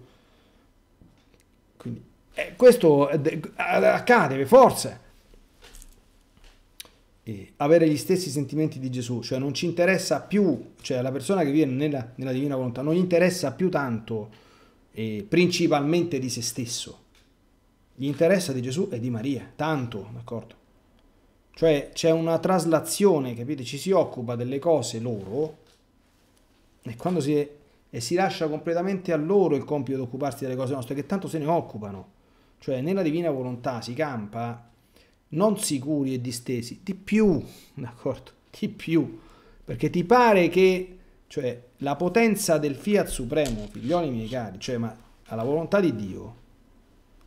Quindi eh, questo eh, eh, accade, forse. E avere gli stessi sentimenti di Gesù, cioè non ci interessa più, cioè la persona che viene nella, nella divina volontà non gli interessa più tanto eh, principalmente di se stesso, gli interessa di Gesù e di Maria, tanto, d'accordo? Cioè c'è una traslazione, capite? Ci si occupa delle cose loro e quando si, è, e si lascia completamente a loro il compito di occuparsi delle cose nostre, che tanto se ne occupano, cioè nella divina volontà si campa non sicuri e distesi, di più, d'accordo? Di più, perché ti pare che, cioè, la potenza del fiat supremo, figlioli miei cari, cioè, ma alla volontà di Dio,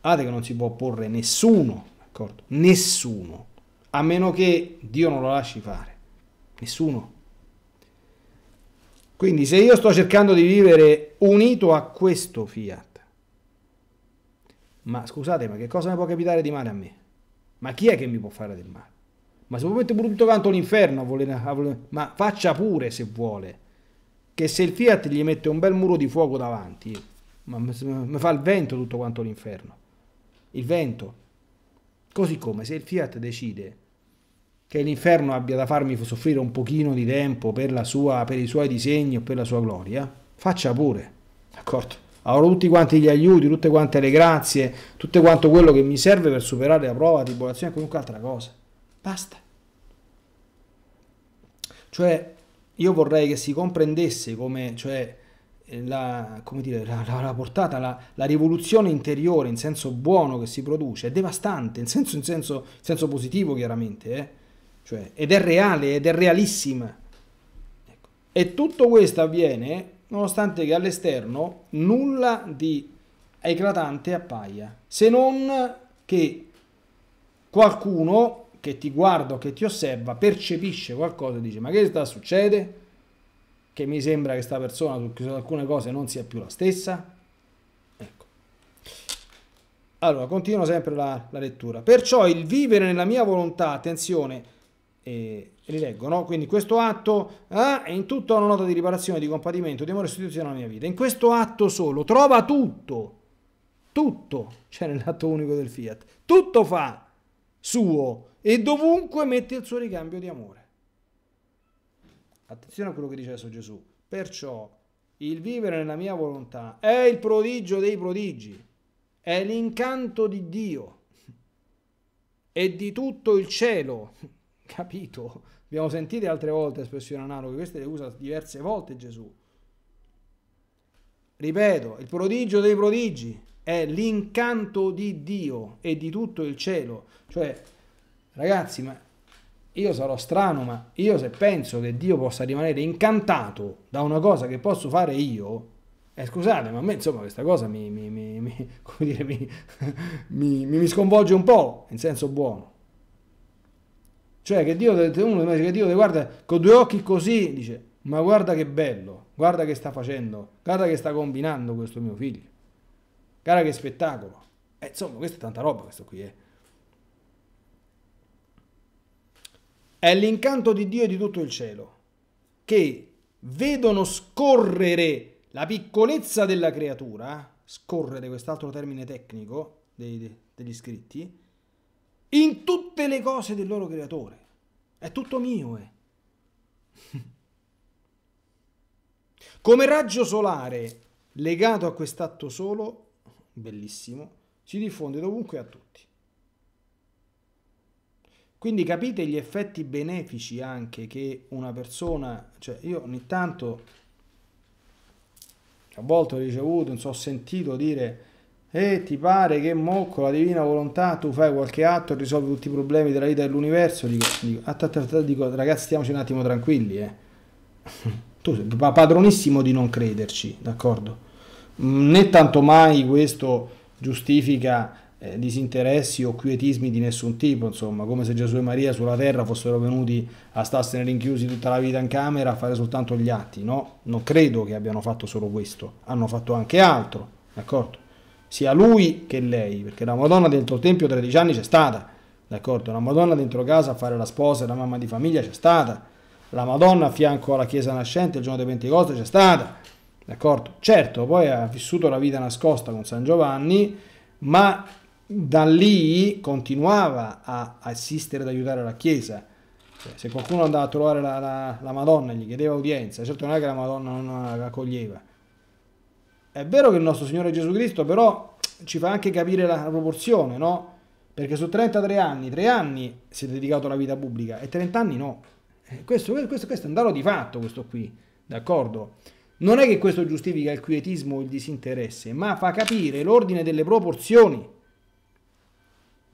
guardate che non si può opporre nessuno, d'accordo? Nessuno, a meno che Dio non lo lasci fare, nessuno. Quindi se io sto cercando di vivere unito a questo fiat, ma scusate, ma che cosa mi può capitare di male a me? Ma chi è che mi può fare del male? Ma se può mettere pure tutto quanto l'inferno, a voler, a voler, ma faccia pure se vuole. Che se il fiat gli mette un bel muro di fuoco davanti, ma mi fa il vento tutto quanto l'inferno. Il vento. Così come se il fiat decide che l'inferno abbia da farmi soffrire un pochino di tempo per, sua, per i suoi disegni o per la sua gloria, faccia pure, d'accordo? Avrò tutti quanti gli aiuti, tutte quante le grazie, tutto quanto quello che mi serve per superare la prova, la tribolazione, qualunque altra cosa. Basta. Cioè, io vorrei che si comprendesse come, cioè, eh, la, come dire, la, la, la portata, la, rivoluzione interiore in senso buono che si produce, è devastante, in senso, in senso, in senso positivo chiaramente, eh? cioè, ed è reale, ed è realissima. Ecco. E tutto questo avviene nonostante che all'esterno nulla di eclatante appaia, se non che qualcuno che ti guarda o che ti osserva percepisce qualcosa e dice ma che sta succedendo? Che mi sembra che sta persona su alcune cose non sia più la stessa? Ecco. Allora, continuo sempre la, la lettura. Perciò il vivere nella mia volontà, attenzione, e, e li leggo, no? Quindi questo atto eh, è in tutta una nota di riparazione, di compatimento, di amore e sostituzione alla mia vita. In questo atto solo trova tutto, tutto c'è nell'atto unico del Fiat, tutto fa suo e dovunque mette il suo ricambio di amore. Attenzione a quello che dice adesso Gesù. Perciò il vivere nella mia volontà è il prodigio dei prodigi, è l'incanto di Dio e di tutto il cielo capito. Abbiamo sentito altre volte espressioni analoghe, queste le usa diverse volte Gesù. Ripeto, il prodigio dei prodigi è l'incanto di Dio e di tutto il cielo. Cioè, ragazzi, ma io sarò strano, ma io se penso che Dio possa rimanere incantato da una cosa che posso fare io, eh, scusate, ma a me insomma questa cosa mi, mi, mi, mi dire, sconvolge un po', in senso buono. Cioè che Dio, uno che Dio ti guarda con due occhi così, dice, ma guarda che bello, guarda che sta facendo, guarda che sta combinando questo mio figlio. Guarda che spettacolo. Eh, insomma, questa è tanta roba, questo qui, eh. È l'incanto di Dio e di tutto il cielo, che vedono scorrere la piccolezza della creatura, scorrere, quest'altro termine tecnico dei, degli scritti, in tutte le cose del loro creatore. È tutto mio, eh. Come raggio solare legato a quest'atto solo, bellissimo, si diffonde dovunque a tutti. Quindi capite gli effetti benefici anche che una persona, cioè io ogni tanto a volte ho ricevuto, non so, ho sentito dire e ti pare che mo con la divina volontà tu fai qualche atto e risolvi tutti i problemi della vita e dell'universo? Dico, dico, dico, ragazzi stiamoci un attimo tranquilli, eh. tu sei padronissimo di non crederci, d'accordo? Mm, né tanto mai questo giustifica eh, disinteressi o quietismi di nessun tipo, insomma, come se Gesù e Maria sulla terra fossero venuti a starsene rinchiusi tutta la vita in camera a fare soltanto gli atti, no? Non credo che abbiano fatto solo questo, hanno fatto anche altro, d'accordo? sia lui che lei, perché la Madonna dentro il Tempio 13 anni c'è stata, d'accordo? La Madonna dentro casa a fare la sposa, e la mamma di famiglia c'è stata, la Madonna a fianco alla Chiesa nascente il giorno di Pentecoste c'è stata, d'accordo? Certo, poi ha vissuto la vita nascosta con San Giovanni, ma da lì continuava a assistere ed aiutare la Chiesa. Cioè, se qualcuno andava a trovare la, la, la Madonna e gli chiedeva udienza, certo non è che la Madonna non la accoglieva, è vero che il nostro Signore Gesù Cristo però ci fa anche capire la proporzione, no? Perché su 33 anni, 3 anni si è dedicato alla vita pubblica e 30 anni no. Eh, questo, questo, questo è un dato di fatto, questo qui, d'accordo? Non è che questo giustifica il quietismo o il disinteresse, ma fa capire l'ordine delle proporzioni.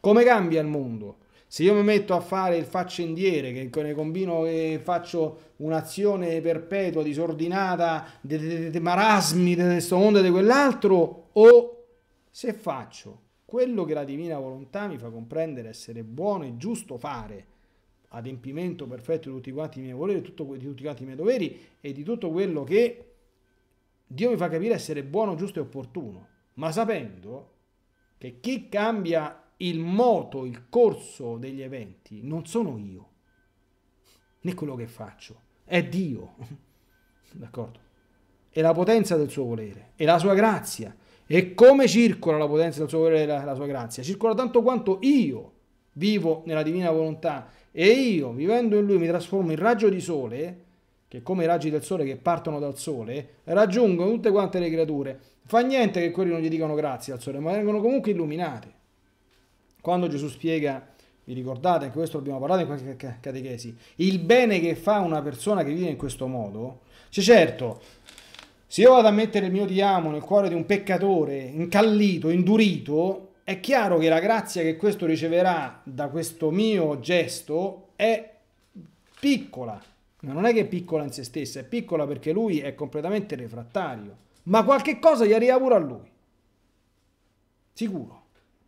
Come cambia il mondo? Se io mi metto a fare il faccendiere, che ne combino e faccio un'azione perpetua, disordinata, de, de, de, marasmi di questo mondo e di quell'altro, o se faccio quello che la divina volontà mi fa comprendere essere buono e giusto fare, adempimento perfetto di tutti quanti i miei voleri, di tutti quanti i miei doveri e di tutto quello che Dio mi fa capire essere buono, giusto e opportuno, ma sapendo che chi cambia il moto, il corso degli eventi non sono io, né quello che faccio, è Dio, d'accordo? È la potenza del suo volere, è la sua grazia. E come circola la potenza del suo volere e la, la sua grazia? Circola tanto quanto io vivo nella divina volontà e io, vivendo in lui, mi trasformo in raggio di sole, che come i raggi del sole che partono dal sole, raggiungono tutte quante le creature. Fa niente che quelli non gli dicano grazie al sole, ma vengono comunque illuminate. Quando Gesù spiega, vi ricordate, anche questo l'abbiamo parlato in qualche catechesi, il bene che fa una persona che vive in questo modo, c'è certo, se io vado a mettere il mio diamo nel cuore di un peccatore incallito, indurito, è chiaro che la grazia che questo riceverà da questo mio gesto è piccola, ma non è che è piccola in se stessa, è piccola perché lui è completamente refrattario, ma qualche cosa gli arriva pure a lui, sicuro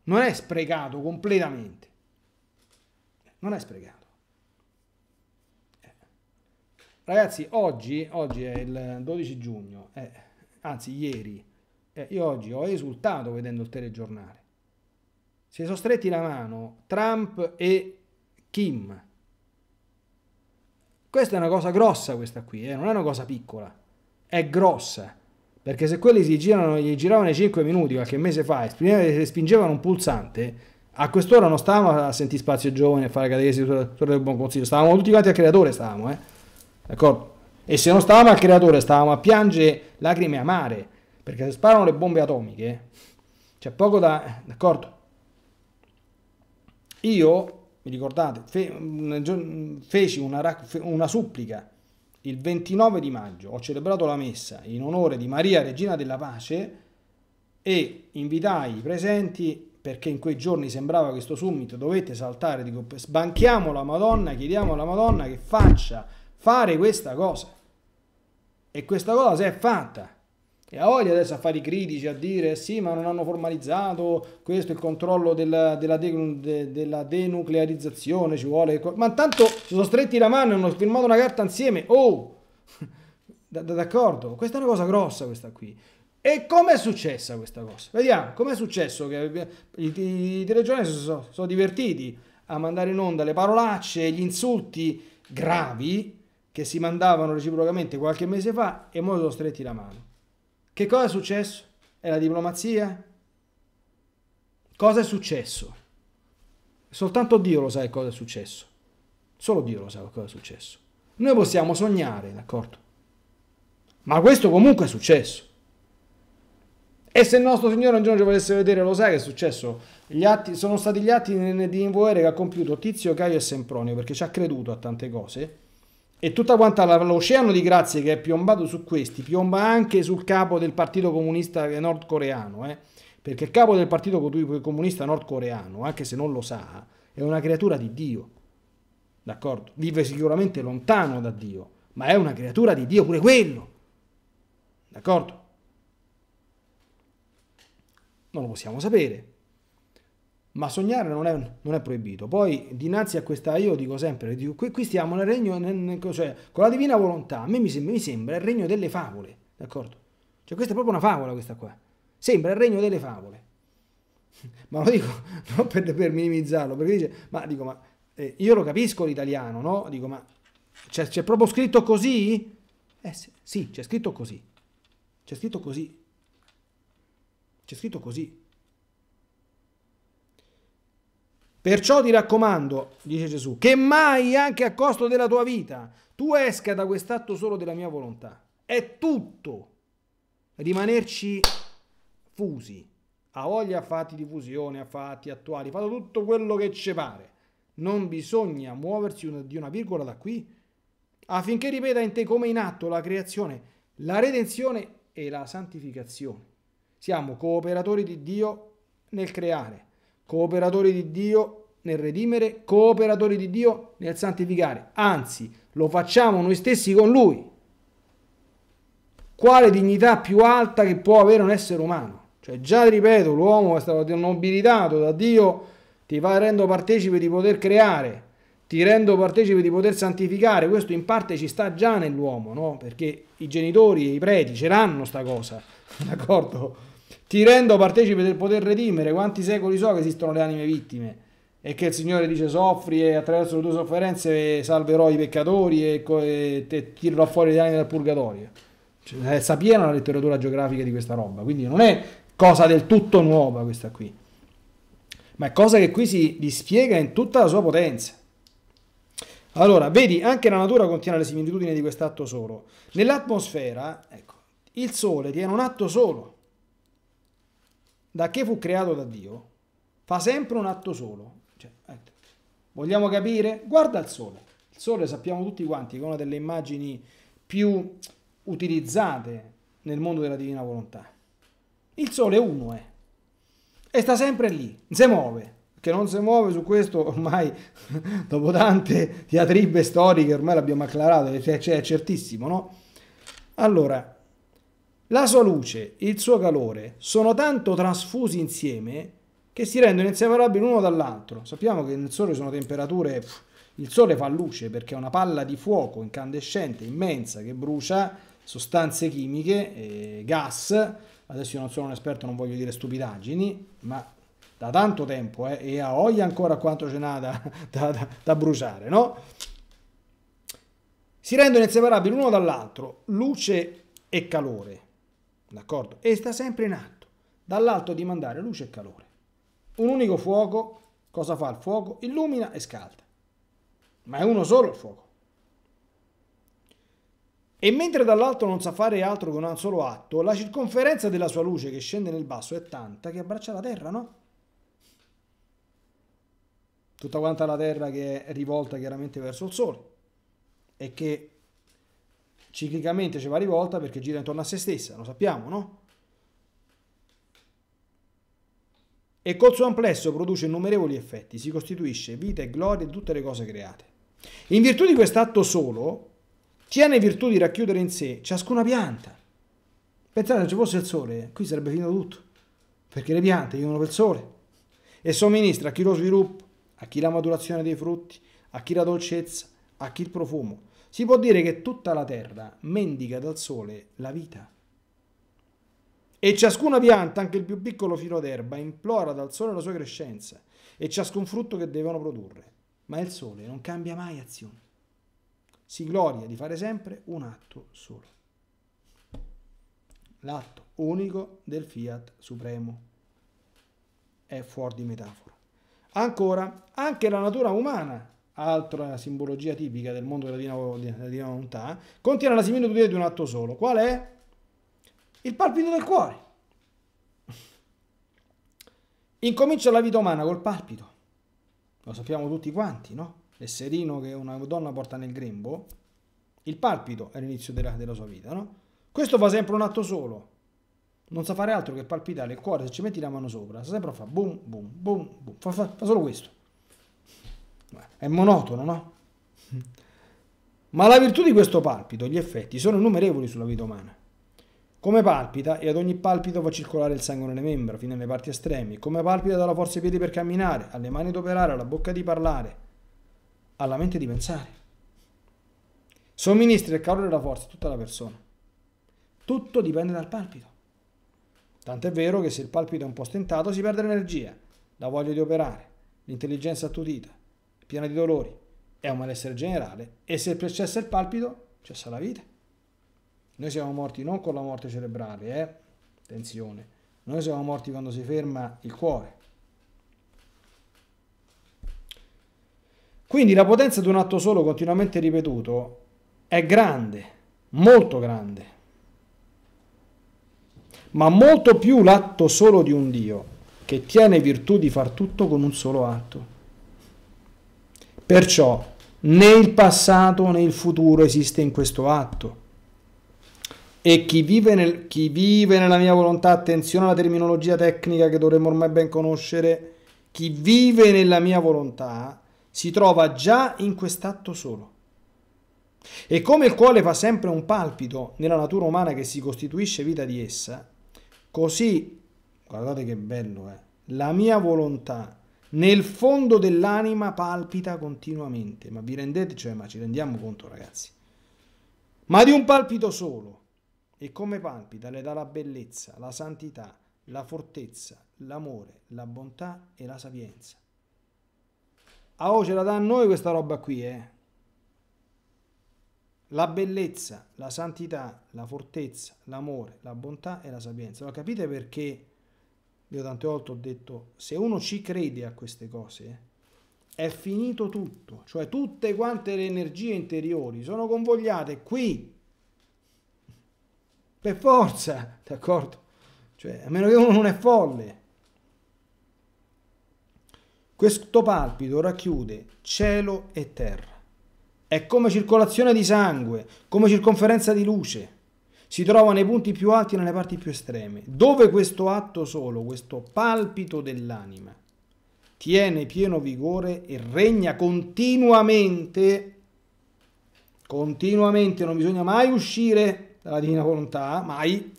non è sprecato completamente. Non è sprecato. Eh. Ragazzi, oggi, oggi è il 12 giugno, eh, anzi ieri, eh, io oggi ho esultato vedendo il telegiornale. Si sono stretti la mano Trump e Kim. Questa è una cosa grossa questa qui, eh, non è una cosa piccola, è grossa. Perché se quelli si girano, gli giravano i 5 minuti qualche mese fa e spingevano un pulsante, a quest'ora non stavamo a sentire spazio giovane a fare catechesi sulla storia del buon consiglio, stavamo tutti quanti al creatore, stavamo, eh? D'accordo? E se non stavamo al creatore, stavamo a piangere lacrime amare, perché se sparano le bombe atomiche, c'è poco da... d'accordo? Io, vi ricordate, fe, feci una, una supplica il 29 di maggio ho celebrato la messa in onore di Maria Regina della Pace e invitai i presenti perché in quei giorni sembrava che sto summit dovette saltare, dico sbanchiamo la Madonna, chiediamo alla Madonna che faccia fare questa cosa. E questa cosa si è fatta. E ha voglia adesso a fare i critici, a dire sì, ma non hanno formalizzato questo, il controllo della, della, de, della denuclearizzazione ci vuole. Ma tanto si sono stretti la mano e hanno firmato una carta insieme. Oh, d'accordo, questa è una cosa grossa questa qui. E com'è successa questa cosa? Vediamo, com'è successo che i, i, telegiornali si sono, sono divertiti a mandare in onda le parolacce, gli insulti gravi che si mandavano reciprocamente qualche mese fa e ora sono stretti la mano. Che cosa è successo? È la diplomazia? Cosa è successo? Soltanto Dio lo sa che cosa è successo. Solo Dio lo sa che cosa è successo. Noi possiamo sognare, d'accordo? Ma questo comunque è successo. E se il nostro Signore un giorno ci volesse vedere, lo sai che è successo? Atti, sono stati gli atti di invoere che ha compiuto Tizio, Caio e Sempronio, perché ci ha creduto a tante cose e tutta quanta l'oceano di grazie che è piombato su questi piomba anche sul capo del partito comunista nordcoreano, eh? perché il capo del partito comunista nordcoreano, anche se non lo sa, è una creatura di Dio, d'accordo? Vive sicuramente lontano da Dio, ma è una creatura di Dio pure quello, d'accordo? Non lo possiamo sapere, ma sognare non è, non è, proibito. Poi dinanzi a questa, io dico sempre, dico, qui, qui, stiamo nel regno, nel, nel, cioè, con la divina volontà, a me mi, sembra, mi sembra il regno delle favole, d'accordo? Cioè questa è proprio una favola questa qua, sembra il regno delle favole. ma lo dico non per, per minimizzarlo, perché dice, ma dico, ma eh, io lo capisco l'italiano, no? Dico, ma c'è, proprio scritto così? Eh sì, c'è scritto così, c'è scritto così, c'è scritto così. Perciò ti raccomando, dice Gesù, che mai anche a costo della tua vita tu esca da quest'atto solo della mia volontà. È tutto rimanerci fusi, a voglia a fatti di fusione, a fatti attuali, fate tutto quello che ci pare. Non bisogna muoversi una, di una virgola da qui affinché ripeta in te come in atto la creazione, la redenzione e la santificazione. Siamo cooperatori di Dio nel creare cooperatori di Dio nel redimere, cooperatori di Dio nel santificare. Anzi, lo facciamo noi stessi con Lui. Quale dignità più alta che può avere un essere umano? Cioè, già ripeto, l'uomo è stato nobilitato da Dio, ti va rendo partecipe di poter creare, ti rendo partecipe di poter santificare. Questo in parte ci sta già nell'uomo, no? Perché i genitori e i preti ce l'hanno sta cosa, d'accordo? Ti rendo partecipe del poter redimere quanti secoli so che esistono le anime vittime e che il Signore dice soffri e attraverso le tue sofferenze salverò i peccatori e, e, e tirerò fuori le anime dal purgatorio. Cioè, è sapiena la letteratura geografica di questa roba, quindi non è cosa del tutto nuova questa qui, ma è cosa che qui si dispiega in tutta la sua potenza. Allora, vedi, anche la natura contiene le similitudini di quest'atto solo. Nell'atmosfera, ecco, il Sole tiene un atto solo da che fu creato da Dio, fa sempre un atto solo. Cioè, ecco. Vogliamo capire? Guarda il Sole. Il Sole sappiamo tutti quanti che è una delle immagini più utilizzate nel mondo della divina volontà. Il Sole è uno è eh. e sta sempre lì, non si muove. Che non si muove su questo ormai, dopo tante diatribe storiche, ormai l'abbiamo acclarato, cioè, è certissimo, no? Allora, la sua luce e il suo calore sono tanto trasfusi insieme che si rendono inseparabili l'uno dall'altro. Sappiamo che nel Sole sono temperature... Pff, il Sole fa luce perché è una palla di fuoco incandescente, immensa, che brucia sostanze chimiche, eh, gas. Adesso io non sono un esperto, non voglio dire stupidaggini, ma da tanto tempo eh, e a voglia ancora quanto ce n'ha da, da, da, da bruciare, no? Si rendono inseparabili l'uno dall'altro, luce e calore d'accordo? E sta sempre in atto, dall'alto di mandare luce e calore. Un unico fuoco, cosa fa il fuoco? Illumina e scalda. Ma è uno solo il fuoco. E mentre dall'alto non sa fare altro che un solo atto, la circonferenza della sua luce che scende nel basso è tanta che abbraccia la terra, no? Tutta quanta la terra che è rivolta chiaramente verso il sole e che ciclicamente ci va rivolta perché gira intorno a se stessa, lo sappiamo, no? E col suo amplesso produce innumerevoli effetti, si costituisce vita e gloria di tutte le cose create. In virtù di quest'atto solo, tiene virtù di racchiudere in sé ciascuna pianta. Pensate, se ci fosse il sole, qui sarebbe finito tutto, perché le piante vivono per il sole e somministra a chi lo sviluppo, a chi la maturazione dei frutti, a chi la dolcezza, a chi il profumo, si può dire che tutta la terra mendica dal sole la vita. E ciascuna pianta, anche il più piccolo filo d'erba, implora dal sole la sua crescenza e ciascun frutto che devono produrre. Ma il sole non cambia mai azione. Si gloria di fare sempre un atto solo. L'atto unico del Fiat Supremo. È fuori di metafora. Ancora, anche la natura umana altra simbologia tipica del mondo della divina volontà, contiene la similitudine di un atto solo. Qual è? Il palpito del cuore. Incomincia la vita umana col palpito. Lo sappiamo tutti quanti, no? L'esserino che una donna porta nel grembo, il palpito è l'inizio della, della sua vita, no? Questo fa sempre un atto solo, non sa fare altro che palpitare il cuore se ci metti la mano sopra, se sempre fa boom, boom, boom, boom, fa, fa, fa solo questo. È monotono, no? Ma la virtù di questo palpito, gli effetti, sono innumerevoli sulla vita umana. Come palpita, e ad ogni palpito fa circolare il sangue nelle membra, fino alle parti estreme, come palpita dalla forza ai piedi per camminare, alle mani di operare, alla bocca di parlare, alla mente di pensare. Somministra il calore e la forza a tutta la persona. Tutto dipende dal palpito. Tant'è vero che se il palpito è un po' stentato si perde l'energia, la voglia di operare, l'intelligenza attutita, piena di dolori, è un malessere generale e se cessa il palpito, cessa la vita. Noi siamo morti non con la morte cerebrale, eh? attenzione, noi siamo morti quando si ferma il cuore. Quindi la potenza di un atto solo continuamente ripetuto è grande, molto grande, ma molto più l'atto solo di un Dio che tiene virtù di far tutto con un solo atto. Perciò né il passato né il futuro esiste in questo atto. E chi vive, nel, chi vive nella mia volontà, attenzione alla terminologia tecnica che dovremmo ormai ben conoscere, chi vive nella mia volontà si trova già in quest'atto solo. E come il cuore fa sempre un palpito nella natura umana che si costituisce vita di essa, così, guardate che bello eh, la mia volontà nel fondo dell'anima palpita continuamente. Ma vi rendete, cioè, ma ci rendiamo conto, ragazzi? Ma di un palpito solo. E come palpita le dà la bellezza, la santità, la fortezza, l'amore, la bontà e la sapienza. Ah, oh, ce la dà a noi questa roba qui, eh? La bellezza, la santità, la fortezza, l'amore, la bontà e la sapienza. Lo capite perché io tante volte ho detto, se uno ci crede a queste cose, è finito tutto, cioè tutte quante le energie interiori sono convogliate qui, per forza, d'accordo? Cioè, a meno che uno non è folle. Questo palpito racchiude cielo e terra. È come circolazione di sangue, come circonferenza di luce si trova nei punti più alti e nelle parti più estreme, dove questo atto solo, questo palpito dell'anima, tiene pieno vigore e regna continuamente, continuamente, non bisogna mai uscire dalla divina volontà, mai,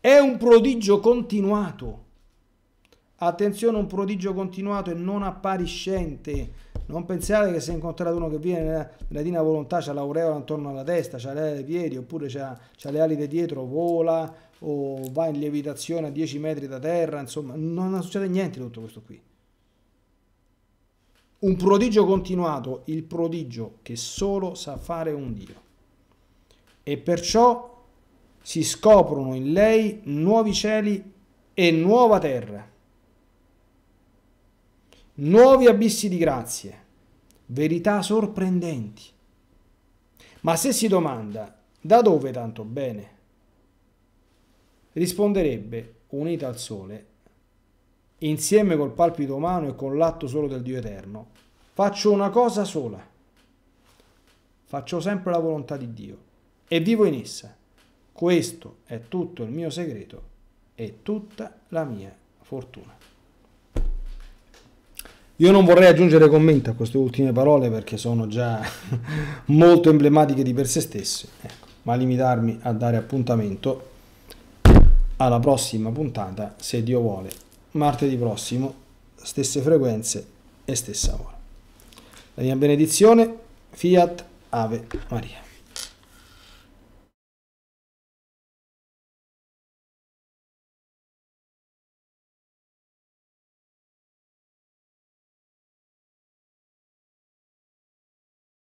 è un prodigio continuato Attenzione, un prodigio continuato e non appariscente. Non pensate che se incontrate uno che viene nella, dina volontà, c'ha l'aureola intorno alla testa, c'ha le ali dei piedi, oppure c'ha, c'ha le ali di dietro, vola o va in lievitazione a 10 metri da terra, insomma, non succede niente di tutto questo qui. Un prodigio continuato, il prodigio che solo sa fare un Dio. E perciò si scoprono in lei nuovi cieli e nuova terra nuovi abissi di grazie, verità sorprendenti. Ma se si domanda da dove tanto bene, risponderebbe, unita al sole, insieme col palpito umano e con l'atto solo del Dio eterno, faccio una cosa sola, faccio sempre la volontà di Dio e vivo in essa. Questo è tutto il mio segreto e tutta la mia fortuna. Io non vorrei aggiungere commenti a queste ultime parole perché sono già molto emblematiche di per se stesse, ecco, ma limitarmi a dare appuntamento alla prossima puntata, se Dio vuole, martedì prossimo, stesse frequenze e stessa ora. La mia benedizione, Fiat Ave Maria.